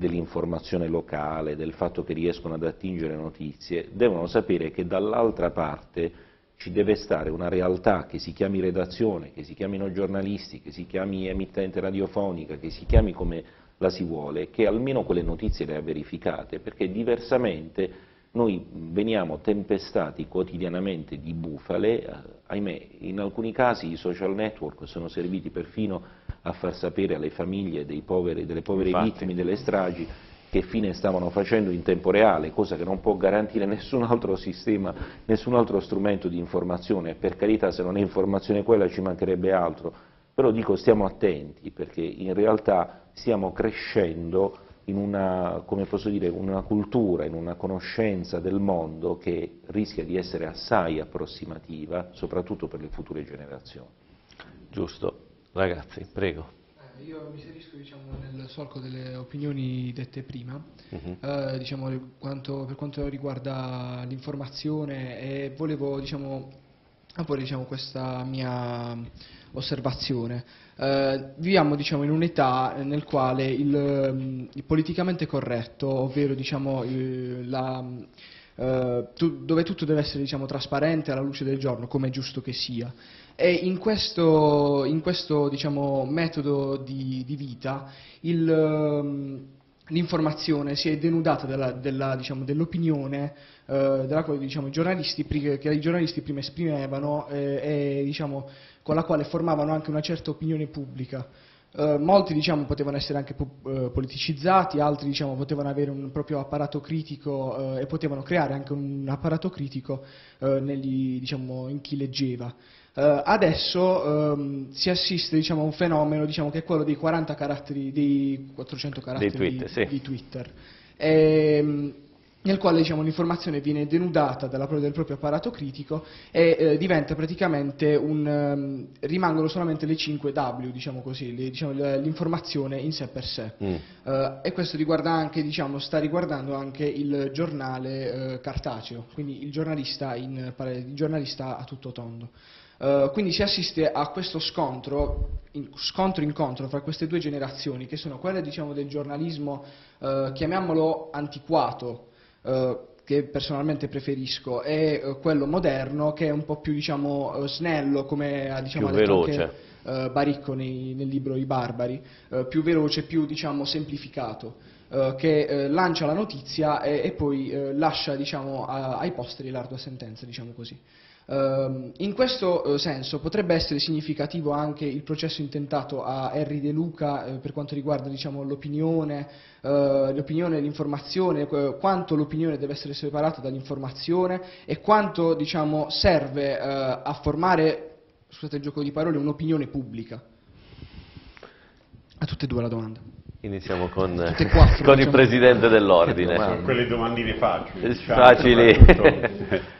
dell'informazione locale, del fatto che riescono ad attingere notizie, devono sapere che dall'altra parte ci deve stare una realtà che si chiami redazione, che si chiamino giornalisti, che si chiami emittente radiofonica, che si chiami come la si vuole, che almeno quelle notizie le ha verificate, perché diversamente noi veniamo tempestati quotidianamente di bufale, eh, ahimè in alcuni casi i social network sono serviti perfino a far sapere alle famiglie poveri, delle povere Infatti. vittime delle stragi che fine stavano facendo in tempo reale, cosa che non può garantire [LAUGHS] nessun altro sistema, nessun altro strumento di informazione, per carità se non è informazione quella ci mancherebbe altro, però dico stiamo attenti perché in realtà stiamo crescendo in una, dire, una, cultura, in una conoscenza del mondo che rischia di essere assai approssimativa, soprattutto per le future generazioni. Giusto. Ragazzi, prego. Eh, io mi inserisco diciamo, nel solco delle opinioni dette prima, uh-huh. eh, diciamo, quanto, per quanto riguarda l'informazione e volevo diciamo, apporre diciamo, questa mia osservazione eh, viviamo diciamo, in un'età nel quale il, mm, il, politicamente corretto, ovvero diciamo, il, la, mm, eh, tu, dove tutto deve essere diciamo, trasparente alla luce del giorno, come è giusto che sia, e in questo, in questo diciamo, metodo di, di vita mm, l'informazione si è denudata diciamo, dell'opinione diciamo, dell eh, della quale diciamo, i giornalisti, che i giornalisti prima esprimevano eh, e diciamo, con la quale formavano anche una certa opinione pubblica. Eh, molti diciamo, potevano essere anche eh, politicizzati, altri diciamo, potevano avere un proprio apparato critico eh, e potevano creare anche un apparato critico eh, negli, diciamo, in chi leggeva. Eh, adesso ehm, si assiste diciamo, a un fenomeno diciamo, che è quello dei 40 caratteri, dei 400 caratteri Twitter, di, sì. di, Twitter. E, ehm, nel quale diciamo, l'informazione viene denudata dalla, del proprio apparato critico e eh, diventa praticamente un... Um, rimangono solamente le 5 W, diciamo così, diciamo, l'informazione diciamo, in sé per sé. Mm. Uh, e questo riguarda anche, diciamo, sta riguardando anche il giornale uh, cartaceo, quindi il giornalista, in, il giornalista a tutto tondo. Uh, quindi si assiste a questo scontro, in, scontro incontro fra queste due generazioni, che sono quelle diciamo, del giornalismo, chiamiamolo antiquato, eh, che personalmente preferisco, e eh, quello moderno che è un po' più diciamo, eh, snello, come ha diciamo, detto veloce. anche Baricco nei, nel libro I Barbari, più veloce, più diciamo, semplificato che eh, lancia la notizia e, e poi eh, lascia diciamo, a, ai posteri l'ardua sentenza, diciamo così. Ehm, in questo eh, senso potrebbe essere significativo anche il processo intentato a Henry De Luca eh, per quanto riguarda diciamo, l'opinione, eh, l'informazione, quanto l'opinione deve essere separata dall'informazione e quanto diciamo, serve a formare, scusate il gioco di parole, un'opinione pubblica. A tutte e due la domanda. Iniziamo con, quattro, con diciamo. il Presidente dell'Ordine. Quelle domandine facili. Facili. Diciamo, [LAUGHS]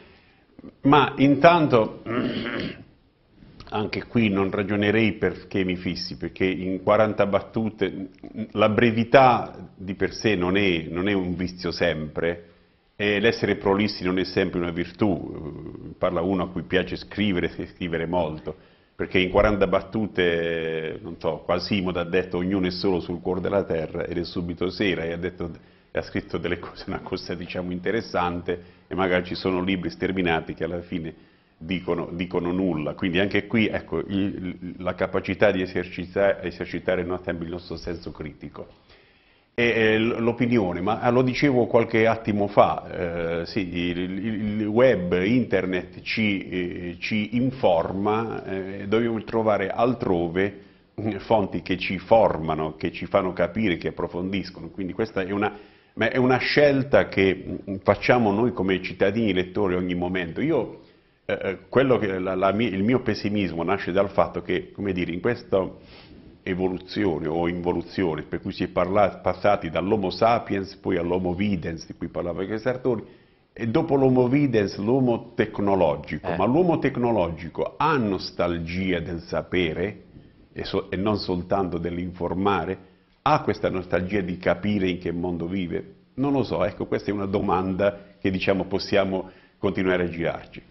Ma intanto anche qui non ragionerei per schemi fissi, perché in 40 battute la brevità di per sé non è, non è un vizio sempre, e l'essere prolissi non è sempre una virtù, parla uno a cui piace scrivere, scrivere molto, perché in 40 battute, non so, Quasimodo ha detto ognuno è solo sul cuore della terra ed è subito sera e ha, detto, ha scritto delle cose, una cosa diciamo interessante, e magari ci sono libri sterminati che alla fine dicono, dicono nulla. Quindi anche qui ecco, il, la capacità di esercitare, esercitare no, il nostro senso critico. E, l'opinione, ma ah, lo dicevo qualche attimo fa, eh, sì, il, il, web, internet ci, eh, ci informa, eh, dobbiamo trovare altrove eh, fonti che ci formano, che ci fanno capire, che approfondiscono, quindi questa è una ma è una scelta che mm, facciamo noi come cittadini elettori ogni momento. Io, eh, eh che, la, la, il mio pessimismo nasce dal fatto che, dire, in questa evoluzione o involuzione, per cui si è parlato, passati dall'Homo sapiens poi all'Homo videns, di cui parlava anche Sartori, e dopo l'Homo videns l'Homo tecnologico, eh. ma l'Homo tecnologico ha nostalgia del sapere e, so, e non soltanto dell'informare, ha questa nostalgia di capire in che mondo vive? Non lo so, ecco, questa è una domanda che diciamo possiamo continuare a girarci.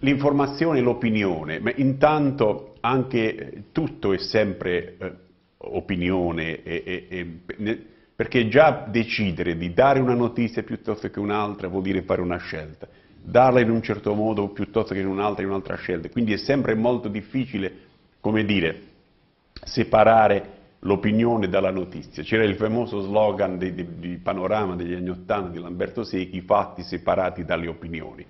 L'informazione e l'opinione, ma intanto anche eh, tutto è sempre eh, opinione, e, e, e, perché già decidere di dare una notizia piuttosto che un'altra vuol dire fare una scelta, darla in un certo modo piuttosto che in un'altra in un'altra scelta, quindi è sempre molto difficile, come dire, separare l'opinione dalla notizia. C'era il famoso slogan di, di, di Panorama degli anni Ottanta di Lamberto Secchi, i fatti separati dalle opinioni.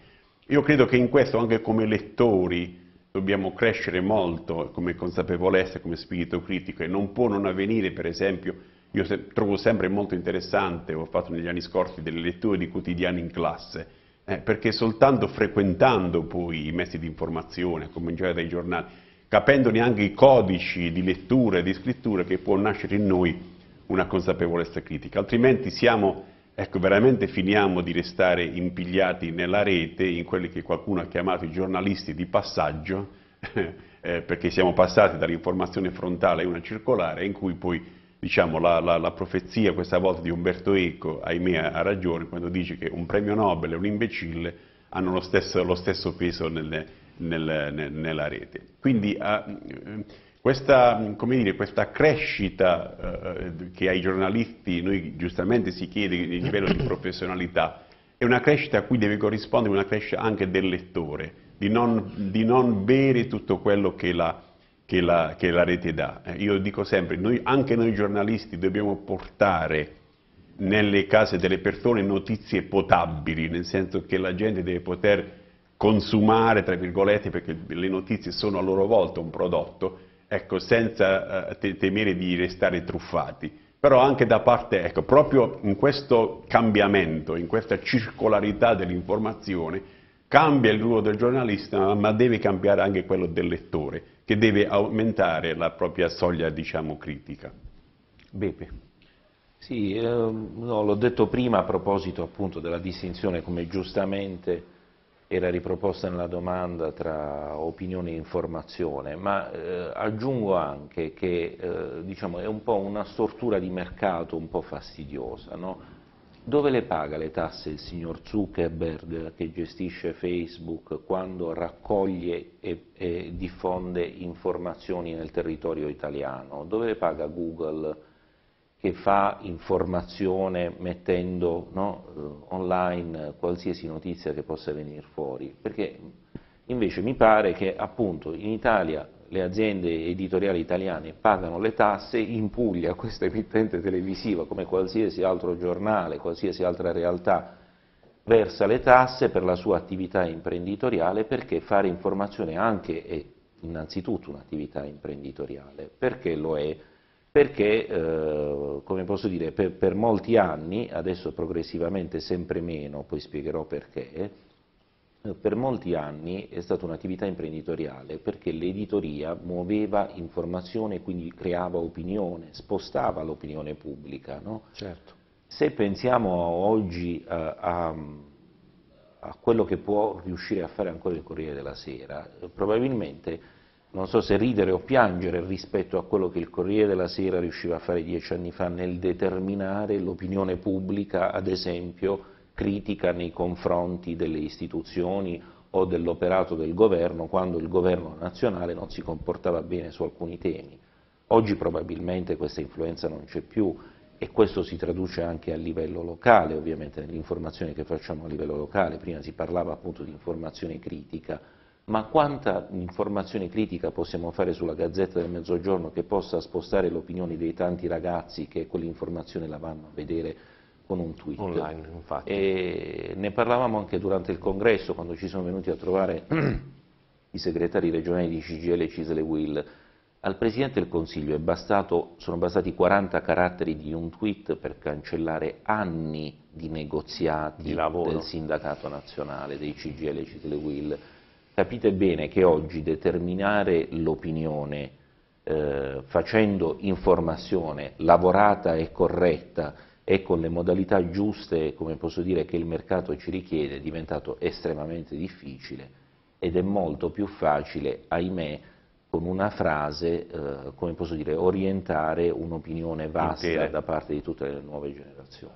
Io credo che in questo anche come lettori dobbiamo crescere molto come consapevolezza, come spirito critico e non può non avvenire, per esempio, io se, trovo sempre molto interessante, ho fatto negli anni scorsi delle letture di quotidiani in classe, eh, perché soltanto frequentando poi i mezzi di informazione, a cominciare dai giornali, capendone anche i codici di lettura e di scrittura che può nascere in noi una consapevolezza critica, altrimenti siamo, ecco, veramente finiamo di restare impigliati nella rete, in quelli che qualcuno ha chiamato i giornalisti di passaggio, [LAUGHS] eh, perché siamo passati dall'informazione frontale a una circolare, in cui poi diciamo, la, la, la, profezia questa volta di Umberto Eco, ahimè, ha ragione quando dice che un premio Nobel e un imbecille hanno lo stesso, lo stesso peso nelle, nel, nel, nella rete. Quindi a, ah, questa, dire, questa, crescita eh, che ai giornalisti noi giustamente si chiede il livello di professionalità è una crescita a cui deve corrispondere una crescita anche del lettore, di non, di non bere tutto quello che la, che la, che la rete dà. Eh, io dico sempre, noi, anche noi giornalisti dobbiamo portare nelle case delle persone notizie potabili, nel senso che la gente deve poter consumare, tra virgolette, perché le notizie sono a loro volta un prodotto, ecco, senza eh, temere di restare truffati. Però anche da parte, ecco, proprio in questo cambiamento, in questa circolarità dell'informazione, cambia il ruolo del giornalista, ma deve cambiare anche quello del lettore, che deve aumentare la propria soglia, diciamo, critica. Beppe. Sì, ehm, no, l'ho detto prima a proposito appunto della distinzione, come giustamente era riproposta nella domanda tra opinione e informazione, ma eh, aggiungo anche che eh, diciamo, è un po' una stortura di mercato un po' fastidiosa. No? Dove le paga le tasse il signor Zuckerberg che gestisce Facebook quando raccoglie e, e diffonde informazioni nel territorio italiano? Dove le paga Google? che fa informazione mettendo no, eh, online qualsiasi notizia che possa venire fuori, perché invece mi pare che appunto in Italia le aziende editoriali italiane pagano le tasse, in Puglia questa emittente televisiva come qualsiasi altro giornale, qualsiasi altra realtà versa le tasse per la sua attività imprenditoriale perché fare informazione anche è innanzitutto un'attività imprenditoriale, perché lo è? perché, eh, come posso dire, per, per, molti anni, adesso progressivamente sempre meno, poi spiegherò perché, eh, per molti anni è stata un'attività imprenditoriale perché l'editoria muoveva informazione, quindi creava opinione, spostava l'opinione pubblica. No? Certo. Se pensiamo oggi a, a, a quello che può riuscire a fare ancora il Corriere della Sera, probabilmente non so se ridere o piangere rispetto a quello che il Corriere della Sera riusciva a fare dieci anni fa nel determinare l'opinione pubblica, ad esempio, critica nei confronti delle istituzioni o dell'operato del governo quando il governo nazionale non si comportava bene su alcuni temi. Oggi probabilmente questa influenza non c'è più e questo si traduce anche a livello locale, ovviamente nell'informazione che facciamo a livello locale, prima si parlava appunto di informazione critica, ma quanta informazione critica possiamo fare sulla Gazzetta del Mezzogiorno che possa spostare l'opinione dei tanti ragazzi che quell'informazione la vanno a vedere con un tweet? Online, infatti. E ne parlavamo anche durante il congresso, quando ci sono venuti a trovare [CLEARS THROAT] i segretari regionali di CGL e Cisle Will. Al Presidente del Consiglio bastato, sono bastati 40 caratteri di un tweet per cancellare anni di negoziati di del sindacato nazionale, dei CGL e Cisle Will Capite bene che oggi determinare l'opinione eh, facendo informazione lavorata e corretta e con le modalità giuste, come posso dire, che il mercato ci richiede, è diventato estremamente difficile ed è molto più facile, ahimè, con una frase, eh, come posso dire, orientare un'opinione vasta Intere. da parte di tutte le nuove generazioni.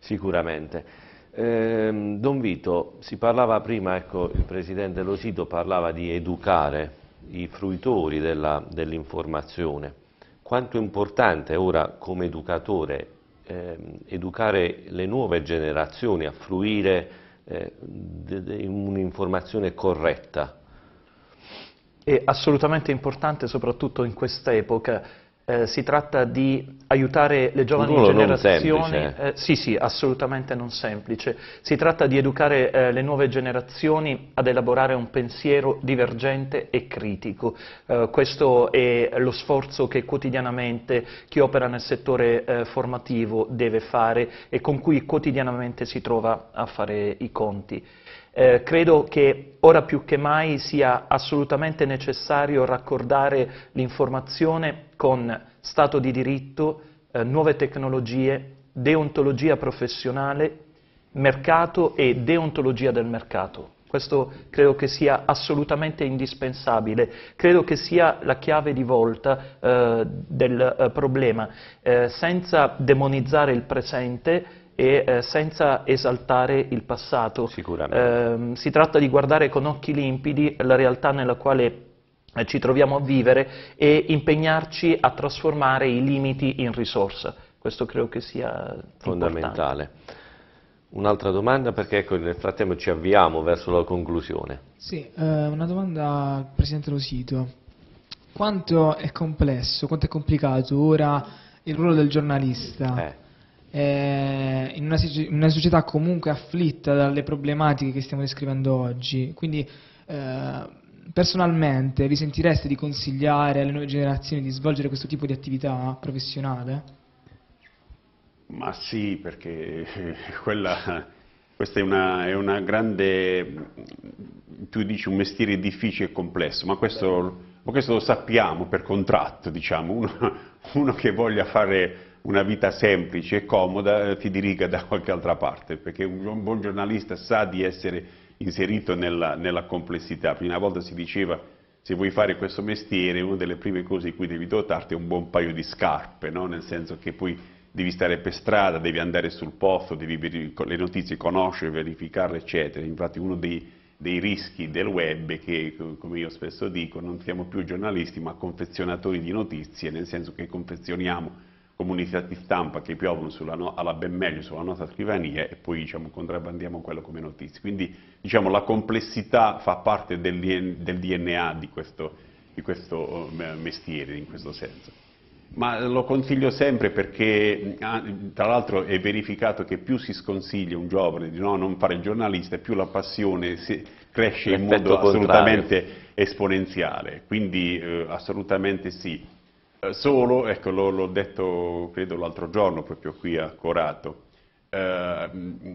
Sicuramente. Eh, Don Vito, si parlava prima, ecco, il Presidente Lo Cito parlava di educare i fruitori dell'informazione. Dell Quanto è importante ora come educatore eh, educare le nuove generazioni a fruire eh, un'informazione corretta? È assolutamente importante soprattutto in quest'epoca eh, si tratta di aiutare le giovani Nulla generazioni, eh, sì sì, assolutamente non semplice, si tratta di educare eh, le nuove generazioni ad elaborare un pensiero divergente e critico, eh, questo è lo sforzo che quotidianamente chi opera nel settore eh, formativo deve fare e con cui quotidianamente si trova a fare i conti. Eh, credo che ora più che mai sia assolutamente necessario raccordare l'informazione con Stato di diritto, eh, nuove tecnologie, deontologia professionale, mercato e deontologia del mercato. Questo credo che sia assolutamente indispensabile, credo che sia la chiave di volta eh, del eh, problema. Eh, senza demonizzare il presente, e eh, senza esaltare il passato. Eh, si tratta di guardare con occhi limpidi la realtà nella quale eh, ci troviamo a vivere e impegnarci a trasformare i limiti in risorsa. Questo credo che sia fondamentale. Un'altra domanda perché ecco, nel frattempo ci avviamo verso la conclusione. Sì, eh, una domanda al Presidente Rosito. Quanto è complesso, quanto è complicato ora il ruolo del giornalista? Eh eh, in, una, una, società comunque afflitta dalle problematiche che stiamo descrivendo oggi. Quindi eh, personalmente vi sentireste di consigliare alle nuove generazioni di svolgere questo tipo di attività professionale? Ma sì, perché [LAUGHS] quella, questa è una, è una, grande, tu dici un mestiere difficile e complesso, ma questo, questo lo sappiamo per contratto, diciamo, uno, [LAUGHS] uno che voglia fare una vita semplice e comoda eh, ti diriga da qualche altra parte, perché un buon giornalista sa di essere inserito nella, nella complessità. Prima volta si diceva se vuoi fare questo mestiere, una delle prime cose di cui devi dotarti è un buon paio di scarpe, no? nel senso che poi devi stare per strada, devi andare sul posto, devi le notizie conoscere, verificarle, eccetera. Infatti uno dei, dei rischi del web è che, come io spesso dico, non siamo più giornalisti ma confezionatori di notizie, nel senso che confezioniamo comunicati stampa che piovono no alla ben meglio sulla nostra scrivania e poi diciamo, contrabbandiamo quello come notizie. Quindi diciamo, la complessità fa parte del, del DNA di questo, di questo eh, mestiere in questo senso. Ma lo consiglio sempre perché ah, tra l'altro è verificato che più si sconsiglia un giovane di no, non fare il giornalista, più la passione cresce in modo assolutamente esponenziale. Quindi eh, assolutamente sì. Eh, solo, ecco l'ho detto credo l'altro giorno proprio qui a Corato, eh,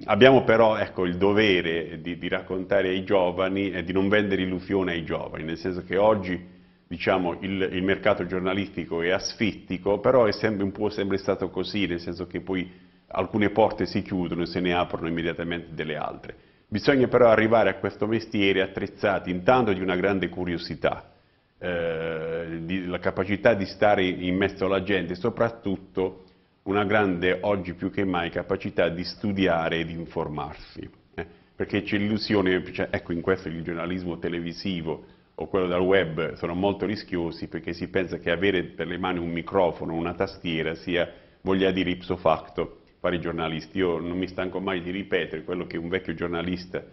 abbiamo però ecco, il dovere di, di, raccontare ai giovani e di non vendere illusione ai giovani, nel senso che oggi diciamo, il, il, mercato giornalistico è asfittico, però è sempre un po' sempre stato così, nel senso che poi alcune porte si chiudono e se ne aprono immediatamente delle altre. Bisogna però arrivare a questo mestiere attrezzati intanto di una grande curiosità, eh, di, la capacità di stare in mezzo alla gente, e soprattutto una grande, oggi più che mai, capacità di studiare e di informarsi. Eh? Perché c'è l'illusione, cioè, ecco in questo il giornalismo televisivo o quello dal web sono molto rischiosi perché si pensa che avere per le mani un microfono, una tastiera, sia, voglia dire ipso facto, fare i giornalisti. Io non mi stanco mai di ripetere quello che un vecchio giornalista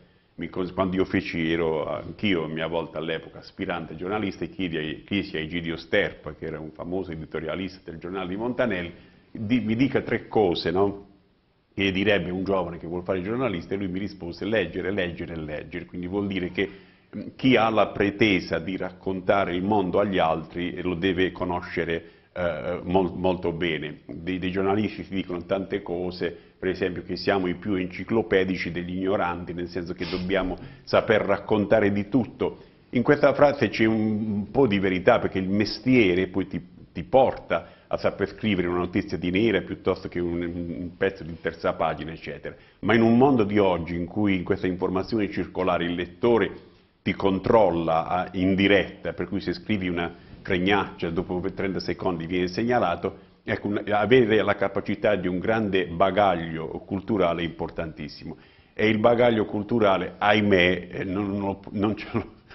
quando io feci, ero anch'io a mia volta all'epoca aspirante giornalista e chiesi a Egidio Sterpa, che era un famoso editorialista del giornale di Montanelli, di, mi dica tre cose, no? che direbbe un giovane che vuole fare giornalista e lui mi rispose leggere, leggere, leggere, quindi vuol dire che chi ha la pretesa di raccontare il mondo agli altri lo deve conoscere eh, mol, molto bene. Dei, dei giornalisti si dicono tante cose, per esempio che siamo i più enciclopedici degli ignoranti, nel senso che dobbiamo saper raccontare di tutto. In questa frase c'è un po' di verità perché il mestiere poi ti, ti porta a saper scrivere una notizia di nera piuttosto che un, un, pezzo di terza pagina, eccetera. Ma in un mondo di oggi in cui in questa informazione circolare il lettore ti controlla ah, in diretta, per cui se scrivi una, cregnaccia cioè dopo 30 secondi viene segnalato, ecco, avere la capacità di un grande bagaglio culturale è importantissimo. E il bagaglio culturale, ahimè, eh, non, non, non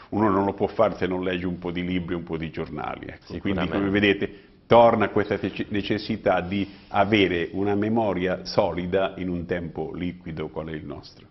uno non lo può fare se non legge un po' di libri, un po' di giornali. Ecco. Quindi, come vedete, torna questa necessità di avere una memoria solida in un tempo liquido qual è il nostro.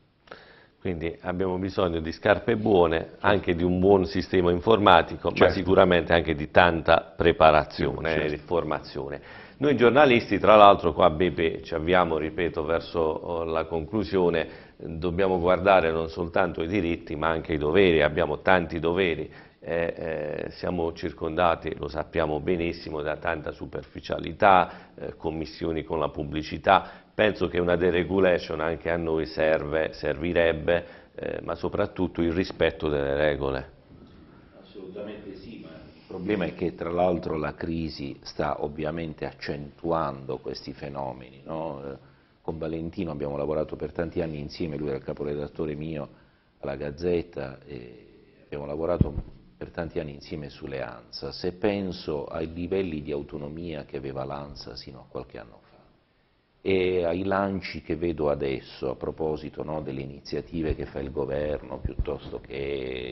Quindi abbiamo bisogno di scarpe buone, anche di un buon sistema informatico, certo. ma sicuramente anche di tanta preparazione certo. e formazione. Noi giornalisti, tra l'altro qua a Beppe ci avviamo, ripeto, verso oh, la conclusione, dobbiamo guardare non soltanto i diritti ma anche i doveri, abbiamo tanti doveri, eh, eh, siamo circondati, lo sappiamo benissimo, da tanta superficialità, eh, commissioni con la pubblicità, Penso che una deregulation anche a noi serve, servirebbe, eh, ma soprattutto il rispetto delle regole. Assolutamente sì, ma il problema è che tra l'altro la crisi sta ovviamente accentuando questi fenomeni. No? Eh, con Valentino abbiamo lavorato per tanti anni insieme, lui era il caporedattore mio alla Gazzetta, abbiamo lavorato per tanti anni insieme sulle ANSA, se penso ai livelli di autonomia che aveva l'ANSA sino a qualche anno fa, e ai lanci che vedo adesso a proposito no, delle iniziative che fa il governo piuttosto che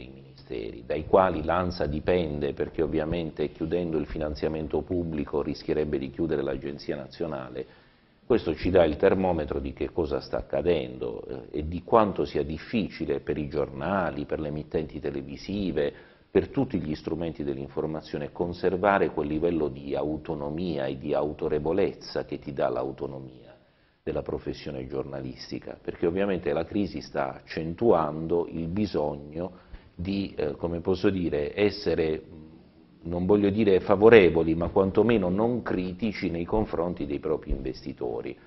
i ministeri, dai quali l'ANSA dipende perché ovviamente chiudendo il finanziamento pubblico rischierebbe di chiudere l'Agenzia Nazionale, questo ci dà il termometro di che cosa sta accadendo eh, e di quanto sia difficile per i giornali, per le emittenti televisive, per tutti gli strumenti dell'informazione conservare quel livello di autonomia e di autorevolezza che ti dà l'autonomia della professione giornalistica, perché ovviamente la crisi sta accentuando il bisogno di, eh, come posso dire, essere, non voglio dire favorevoli, ma quantomeno non critici nei confronti dei propri investitori.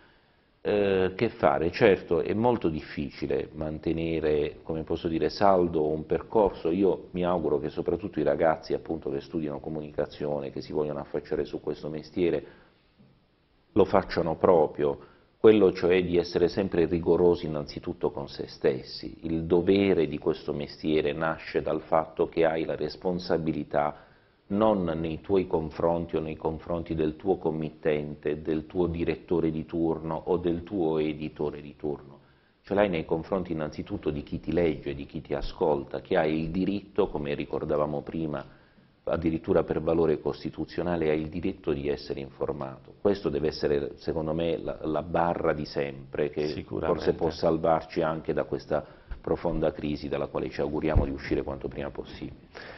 Eh, che fare? Certo, è molto difficile mantenere, come posso dire, saldo un percorso, io mi auguro che soprattutto i ragazzi appunto, che studiano comunicazione, che si vogliono affacciare su questo mestiere, lo facciano proprio, quello cioè di essere sempre rigorosi innanzitutto con se stessi. Il dovere di questo mestiere nasce dal fatto che hai la responsabilità non nei tuoi confronti o nei confronti del tuo committente, del tuo direttore di turno o del tuo editore di turno. Ce l'hai nei confronti innanzitutto di chi ti legge, di chi ti ascolta, che hai il diritto, come ricordavamo prima, addirittura per valore costituzionale ha il diritto di essere informato. Questo deve essere, secondo me, la, la barra di sempre, che forse può salvarci anche da questa profonda crisi dalla quale ci auguriamo di uscire quanto prima possibile.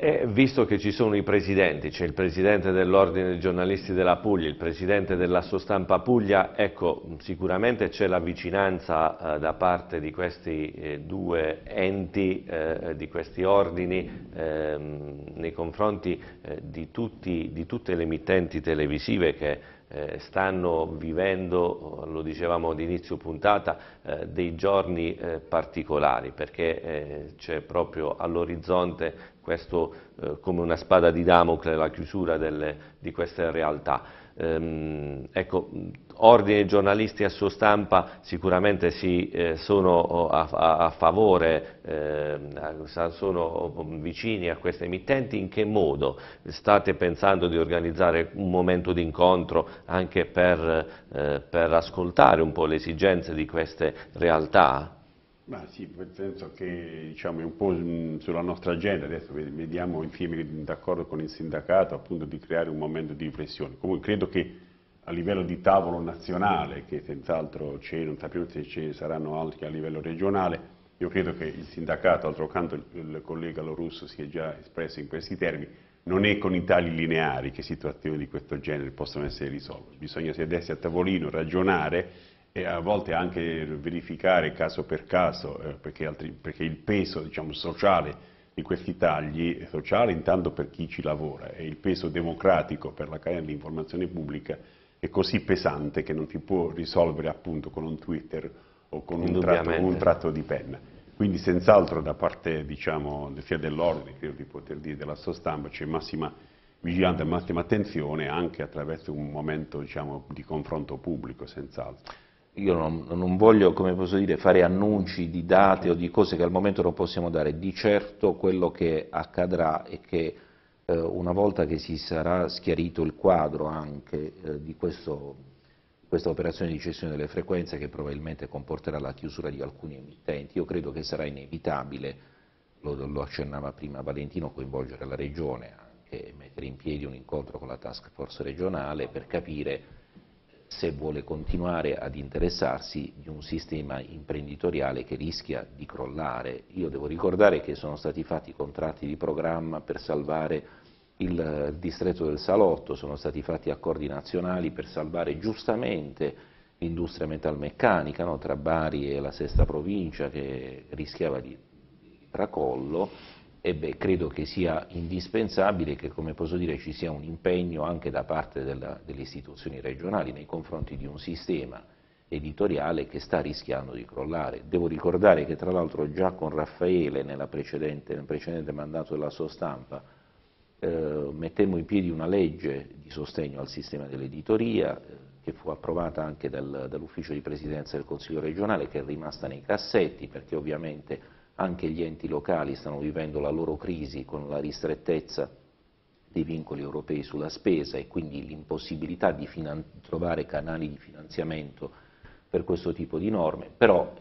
E visto che ci sono i presidenti, c'è il presidente dell'Ordine dei giornalisti della Puglia, il presidente della sua stampa Puglia, ecco, sicuramente c'è la vicinanza eh, da parte di questi eh, due enti, eh, di questi ordini, ehm, nei confronti eh, di, tutti, di, tutte le emittenti televisive che eh, stanno vivendo, lo dicevamo ad inizio puntata, eh, dei giorni eh, particolari perché eh, c'è proprio all'orizzonte questo eh, come una spada di Damocle la chiusura delle, di queste realtà. Ehm, ecco, ordini giornalisti a sua stampa sicuramente si, eh, sono oh, a, a, a favore, eh, sono oh, vicini a queste emittenti, in che modo? State pensando di organizzare un momento di incontro anche per, eh, per ascoltare un po' le esigenze di queste realtà? Ma sì, senso che diciamo, è un po' mm, sulla nostra agenda, adesso vediamo insieme d'accordo con il sindacato appunto di creare un momento di riflessione. Comunque credo che a livello di tavolo nazionale, che senz'altro c'è, non sappiamo se ci saranno altri a livello regionale, io credo che il sindacato, d'altro canto il collega Lorusso si è già espresso in questi termini, non è con i tagli lineari che situazioni di questo genere possono essere risolte. Bisogna sedersi a tavolino, ragionare e a volte anche verificare caso per caso, eh, perché, altri, perché, il peso diciamo, sociale di questi tagli, sociale intanto per chi ci lavora, e il peso democratico per la catena dell'informazione pubblica è così pesante che non si può risolvere appunto con un Twitter o con un tratto, un tratto, di penna. Quindi senz'altro da parte diciamo, sia dell'ordine, credo di poter dire, della sua stampa c'è massima vigilanza e massima attenzione anche attraverso un momento diciamo, di confronto pubblico, senz'altro io non, non voglio, come posso dire, fare annunci di date o di cose che al momento non possiamo dare, di certo quello che accadrà è che eh, una volta che si sarà schiarito il quadro anche eh, di questo, questa operazione di cessione delle frequenze che probabilmente comporterà la chiusura di alcuni emittenti, io credo che sarà inevitabile, lo, lo accennava prima Valentino, coinvolgere la Regione anche, mettere in piedi un incontro con la task force regionale per capire se vuole continuare ad interessarsi di un sistema imprenditoriale che rischia di crollare. Io devo ricordare che sono stati fatti contratti di programma per salvare il distretto del Salotto, sono stati fatti accordi nazionali per salvare giustamente l'industria metalmeccanica no, tra Bari e la sesta provincia che rischiava di, di tracollo Ebbene, credo che sia indispensabile che, come posso dire, ci sia un impegno anche da parte della, delle istituzioni regionali nei confronti di un sistema editoriale che sta rischiando di crollare. Devo ricordare che tra l'altro già con Raffaele precedente, nel precedente mandato della sua stampa eh, mettemmo in piedi una legge di sostegno al sistema dell'editoria eh, che fu approvata anche dal, dall'ufficio di presidenza del Consiglio regionale che è rimasta nei cassetti perché ovviamente anche gli enti locali stanno vivendo la loro crisi con la ristrettezza dei vincoli europei sulla spesa e quindi l'impossibilità di trovare canali di finanziamento per questo tipo di norme, però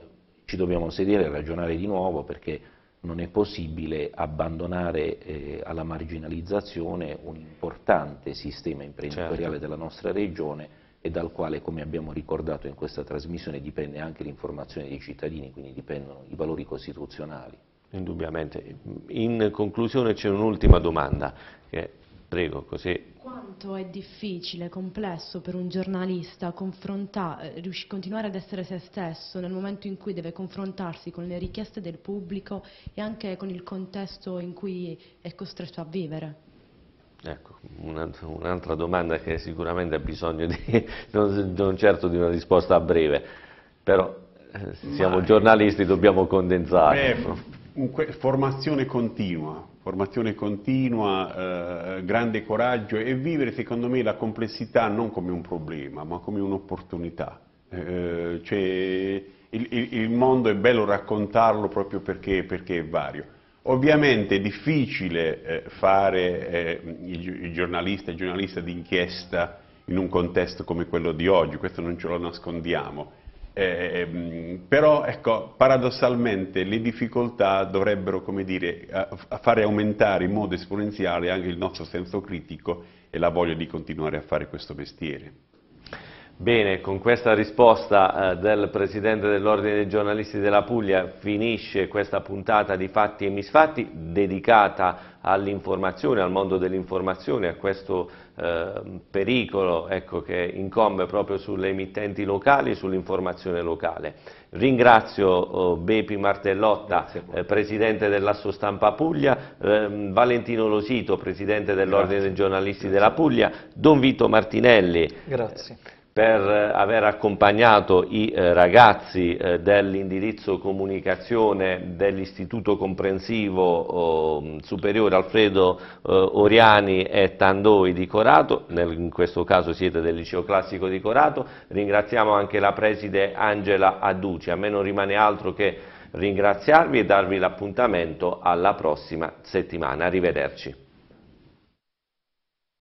ci dobbiamo sedere e ragionare di nuovo perché non è possibile abbandonare eh, alla marginalizzazione un importante sistema imprenditoriale certo. della nostra regione e dal quale, come abbiamo ricordato in questa trasmissione, dipende anche l'informazione dei cittadini, quindi dipendono i valori costituzionali. Indubbiamente. In conclusione c'è un'ultima domanda, che prego così. Quanto è difficile, complesso per un giornalista eh, continuare ad essere se stesso nel momento in cui deve confrontarsi con le richieste del pubblico e anche con il contesto in cui è costretto a vivere? Ecco, un'altra domanda che sicuramente ha bisogno di, [LAUGHS] non, non certo di una risposta a breve, però eh, siamo Ma, giornalisti, dobbiamo condensare. Beh, formazione continua, formazione continua, eh, grande coraggio e vivere secondo me la complessità non come un problema ma come un'opportunità. Eh, cioè, il, il, mondo è bello raccontarlo proprio perché, perché è vario. Ovviamente è difficile eh, fare eh, il giornalista, il giornalista d'inchiesta in un contesto come quello di oggi, questo non ce lo nascondiamo, eh, però ecco, paradossalmente le difficoltà dovrebbero dire, fare aumentare in modo esponenziale anche il nostro senso critico e la voglia di continuare a fare questo mestiere. Bene, con questa risposta eh, del Presidente dell'Ordine dei giornalisti della Puglia finisce questa puntata di Fatti e Misfatti dedicata all'informazione, al mondo dell'informazione, a questo eh, pericolo ecco, che incombe proprio sulle emittenti locali, e sull'informazione locale. Ringrazio oh, Bepi Martellotta, eh, Presidente dell'Asso Stampa Puglia, eh, Valentino Losito, Presidente dell'Ordine dei giornalisti Grazie. della Puglia, Don Vito Martinelli. Grazie per eh, aver accompagnato i eh, ragazzi eh, dell'indirizzo comunicazione dell'Istituto Comprensivo oh, Superiore Alfredo Oriani e Tandoi di Corato, in questo caso siete del Liceo Classico di Corato, ringraziamo anche la preside Angela Adduci, a me non rimane altro che ringraziarvi e darvi l'appuntamento alla prossima settimana, arrivederci.